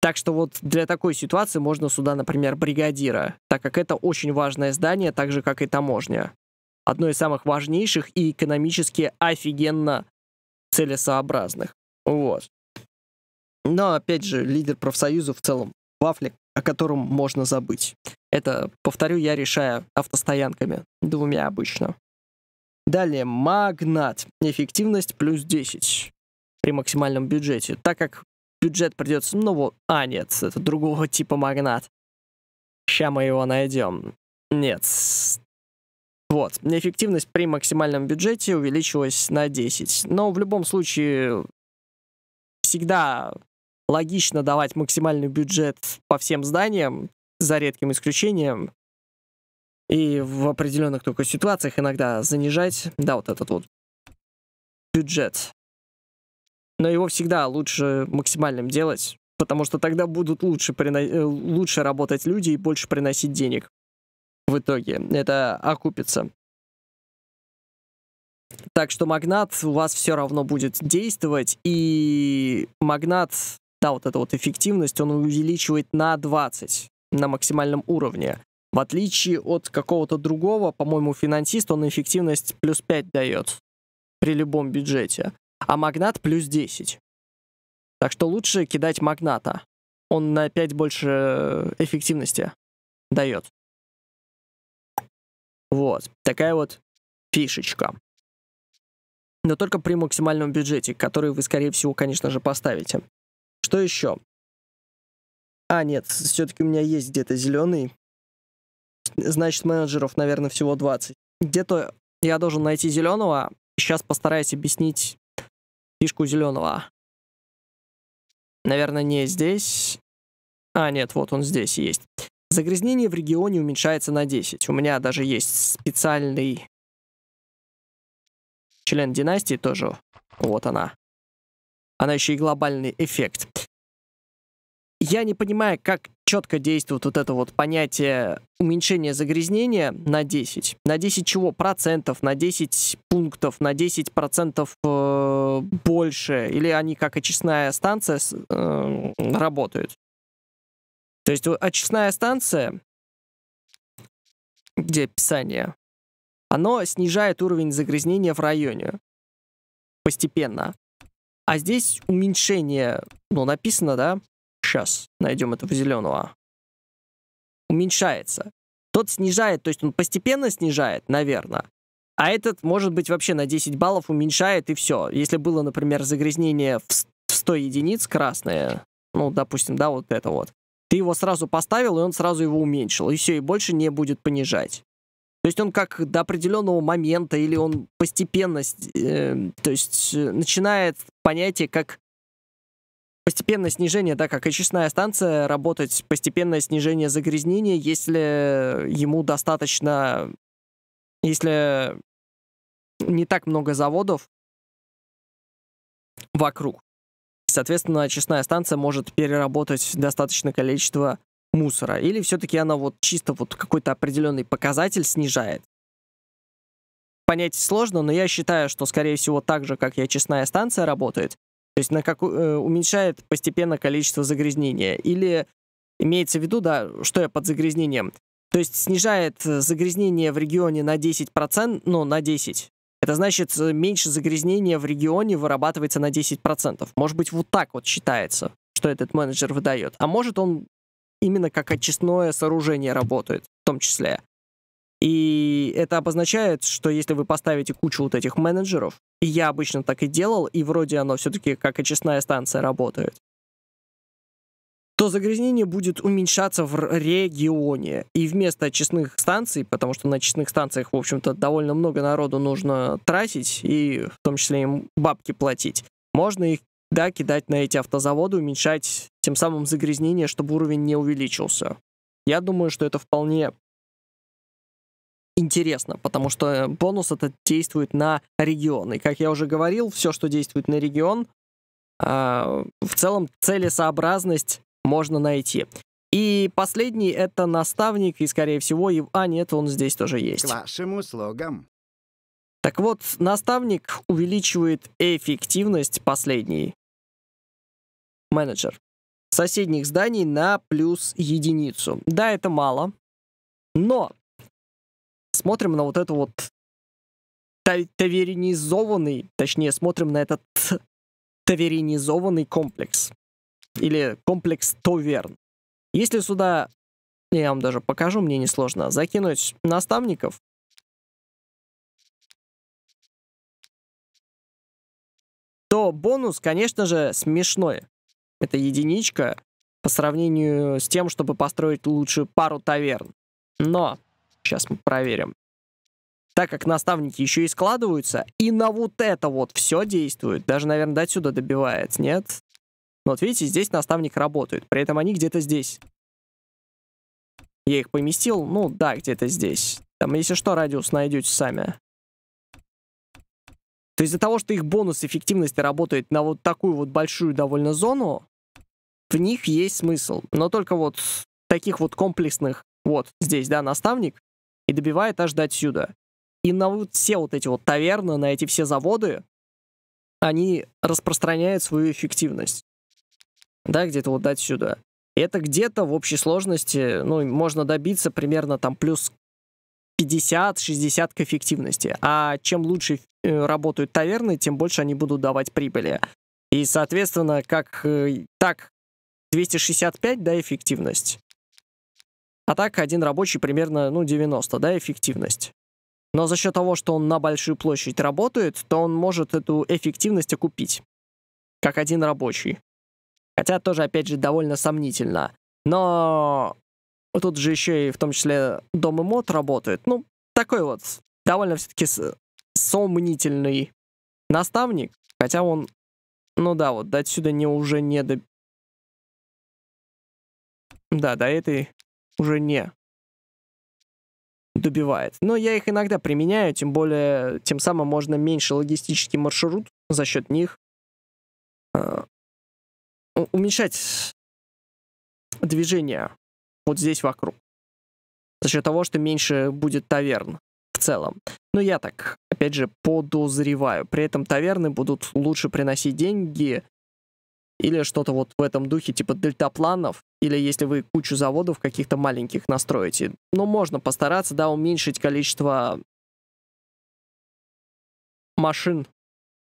Так что вот для такой ситуации можно сюда, например, бригадира, так как это очень важное здание, так же, как и таможня одной из самых важнейших и экономически офигенно целесообразных. Вот. Но, опять же, лидер профсоюза в целом Вафлик, о котором можно забыть. Это, повторю, я решаю автостоянками, двумя обычно. Далее, магнат. Эффективность плюс 10 при максимальном бюджете. Так как бюджет придется... Ну вот... А, нет, это другого типа магнат. Сейчас мы его найдем. Нет, вот. Эффективность при максимальном бюджете увеличилась на 10. Но в любом случае всегда логично давать максимальный бюджет по всем зданиям, за редким исключением. И в определенных только ситуациях иногда занижать, да, вот этот вот бюджет. Но его всегда лучше максимальным делать, потому что тогда будут лучше, прино... лучше работать люди и больше приносить денег в итоге. Это окупится. Так что магнат у вас все равно будет действовать, и магнат, да, вот эта вот эффективность, он увеличивает на 20 на максимальном уровне. В отличие от какого-то другого, по-моему, финансиста, он эффективность плюс 5 дает при любом бюджете, а магнат плюс 10. Так что лучше кидать магната. Он на 5 больше э, эффективности дает. Вот, такая вот фишечка. Но только при максимальном бюджете, который вы, скорее всего, конечно же, поставите. Что еще? А, нет, все-таки у меня есть где-то зеленый. Значит, менеджеров, наверное, всего 20. Где-то я должен найти зеленого. Сейчас постараюсь объяснить фишку зеленого. Наверное, не здесь. А, нет, вот он здесь есть. Загрязнение в регионе уменьшается на 10. У меня даже есть специальный член династии тоже. Вот она. Она еще и глобальный эффект. Я не понимаю, как четко действует вот это вот понятие уменьшения загрязнения на 10. На 10 чего? Процентов, на 10 пунктов, на 10 процентов э, больше. Или они как очистная станция э, работают. То есть очистная станция, где описание, оно снижает уровень загрязнения в районе постепенно. А здесь уменьшение, ну, написано, да? Сейчас найдем этого зеленого. Уменьшается. Тот снижает, то есть он постепенно снижает, наверное. А этот, может быть, вообще на 10 баллов уменьшает, и все. Если было, например, загрязнение в 100 единиц красное, ну, допустим, да, вот это вот, ты его сразу поставил, и он сразу его уменьшил. И все, и больше не будет понижать. То есть он как до определенного момента, или он постепенно, э, то есть э, начинает понятие как постепенное снижение, да, как очистная станция, работать постепенное снижение загрязнения, если ему достаточно, если не так много заводов вокруг соответственно, очистная станция может переработать достаточное количество мусора. Или все-таки она вот чисто вот какой-то определенный показатель снижает. Понять сложно, но я считаю, что, скорее всего, так же, как и очистная станция работает, то есть на как, э, уменьшает постепенно количество загрязнения. Или имеется в виду, да, что я под загрязнением? То есть снижает э, загрязнение в регионе на 10%, ну, на 10, это значит, э, меньше загрязнения в регионе вырабатывается на 10%. Может быть, вот так вот считается, что этот менеджер выдает. А может, он именно как очистное сооружение работает, в том числе. И это обозначает, что если вы поставите кучу вот этих менеджеров, и я обычно так и делал, и вроде оно все-таки как очистная станция работает, то загрязнение будет уменьшаться в регионе. И вместо очистных станций, потому что на очистных станциях, в общем-то, довольно много народу нужно тратить, и в том числе им бабки платить, можно их да, кидать на эти автозаводы, уменьшать тем самым загрязнение, чтобы уровень не увеличился. Я думаю, что это вполне интересно, потому что бонус этот действует на регион. И, как я уже говорил, все, что действует на регион, а, в целом целесообразность можно найти. И последний — это наставник, и, скорее всего, и... а нет, он здесь тоже есть. К вашим услугам. Так вот, наставник увеличивает эффективность последний Менеджер. Соседних зданий на плюс единицу. Да, это мало, но смотрим на вот эту вот таверинизованный, точнее, смотрим на этот таверинизованный комплекс или комплекс Товерн. Если сюда, я вам даже покажу, мне несложно, закинуть наставников, то бонус, конечно же, смешной. Это единичка по сравнению с тем, чтобы построить лучше пару таверн. Но, сейчас мы проверим. Так как наставники еще и складываются, и на вот это вот все действует. Даже, наверное, до отсюда добивается? нет? Но вот видите, здесь наставник работает. При этом они где-то здесь. Я их поместил, ну да, где-то здесь. Там, если что, радиус найдете сами. То есть из-за того, что их бонус эффективности работает на вот такую вот большую довольно зону, в них есть смысл. Но только вот таких вот комплексных, вот здесь, да, наставник, и добивает аж до отсюда. И на вот все вот эти вот таверны, на эти все заводы, они распространяют свою эффективность да, где-то вот отсюда. И это где-то в общей сложности, ну, можно добиться примерно там плюс 50-60 к эффективности. А чем лучше э, работают таверны, тем больше они будут давать прибыли. И, соответственно, как э, так 265, да, эффективность. А так один рабочий примерно, ну, 90, да, эффективность. Но за счет того, что он на большую площадь работает, то он может эту эффективность окупить. Как один рабочий. Хотя тоже, опять же, довольно сомнительно. Но тут же еще и в том числе Дом и Мод работают. Ну, такой вот довольно все-таки сомнительный наставник. Хотя он, ну да, вот до отсюда не, уже не до... Да, до этой уже не добивает. Но я их иногда применяю, тем более, тем самым можно меньше логистический маршрут за счет них а, уменьшать движение вот здесь вокруг. За счет того, что меньше будет таверн в целом. Но я так, опять же, подозреваю. При этом таверны будут лучше приносить деньги или что-то вот в этом духе, типа дельтапланов, или если вы кучу заводов каких-то маленьких настроите. Но можно постараться, да, уменьшить количество машин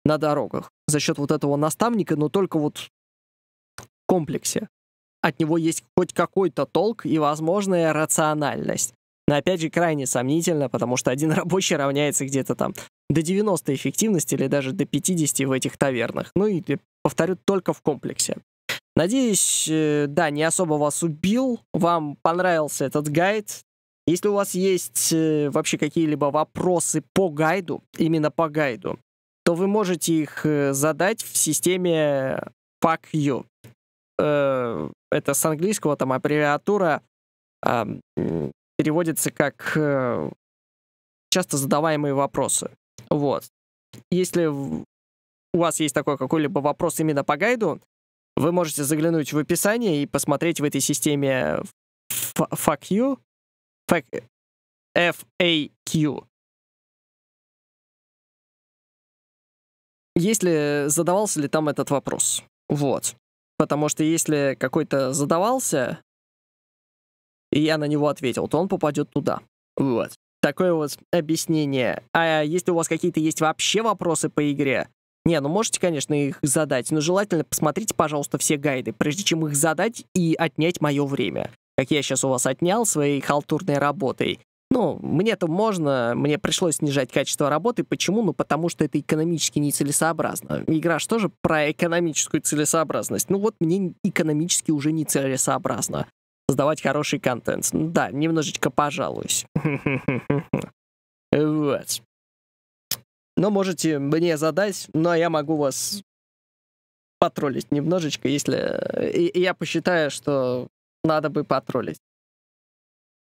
на дорогах за счет вот этого наставника, но только вот комплексе. От него есть хоть какой-то толк и возможная рациональность. Но опять же, крайне сомнительно, потому что один рабочий равняется где-то там до 90 эффективности или даже до 50 в этих тавернах. Ну и, э, повторю, только в комплексе. Надеюсь, э, да, не особо вас убил, вам понравился этот гайд. Если у вас есть э, вообще какие-либо вопросы по гайду, именно по гайду, то вы можете их задать в системе Fuck э, это с английского там аббревиатура э, переводится как э, часто задаваемые вопросы. Вот. Если у вас есть такой какой-либо вопрос именно по гайду, вы можете заглянуть в описание и посмотреть в этой системе FAQ, FAQ. Э, Если задавался ли там этот вопрос. Вот. Потому что если какой-то задавался, и я на него ответил, то он попадет туда. Вот. Такое вот объяснение. А если у вас какие-то есть вообще вопросы по игре, не, ну можете, конечно, их задать, но желательно посмотрите, пожалуйста, все гайды, прежде чем их задать и отнять мое время, как я сейчас у вас отнял своей халтурной работой. Ну, мне-то можно, мне пришлось снижать качество работы. Почему? Ну, потому что это экономически нецелесообразно. Игра же тоже про экономическую целесообразность. Ну вот мне экономически уже не целесообразно создавать хороший контент. Ну, да, немножечко пожалуюсь. Вот. Но можете мне задать, но я могу вас потроллить немножечко, если э, я посчитаю, что надо бы потроллить.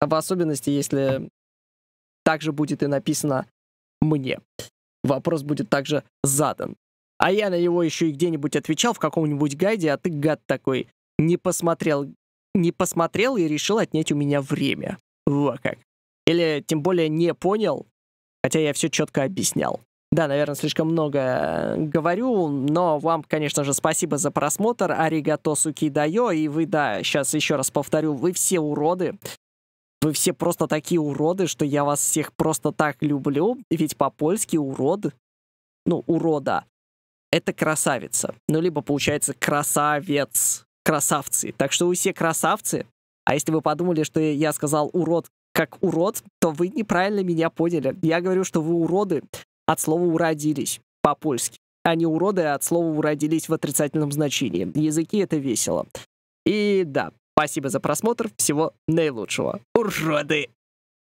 А в особенности, если также будет и написано мне. Вопрос будет также задан. А я на него еще и где-нибудь отвечал в каком-нибудь гайде, а ты, гад такой, не посмотрел, не посмотрел и решил отнять у меня время. Во как. Или тем более не понял, хотя я все четко объяснял. Да, наверное, слишком много э, говорю, но вам, конечно же, спасибо за просмотр. Аригато, суки, дайо. И вы, да, сейчас еще раз повторю, вы все уроды. Вы все просто такие уроды, что я вас всех просто так люблю, ведь по-польски урод, ну, урода, это красавица. Ну, либо получается красавец, красавцы. Так что вы все красавцы. А если вы подумали, что я сказал урод как урод, то вы неправильно меня поняли. Я говорю, что вы уроды от слова «уродились» по-польски. Они а уроды от слова «уродились» в отрицательном значении. Языки — это весело. И да, Спасибо за просмотр. Всего наилучшего. Уроды!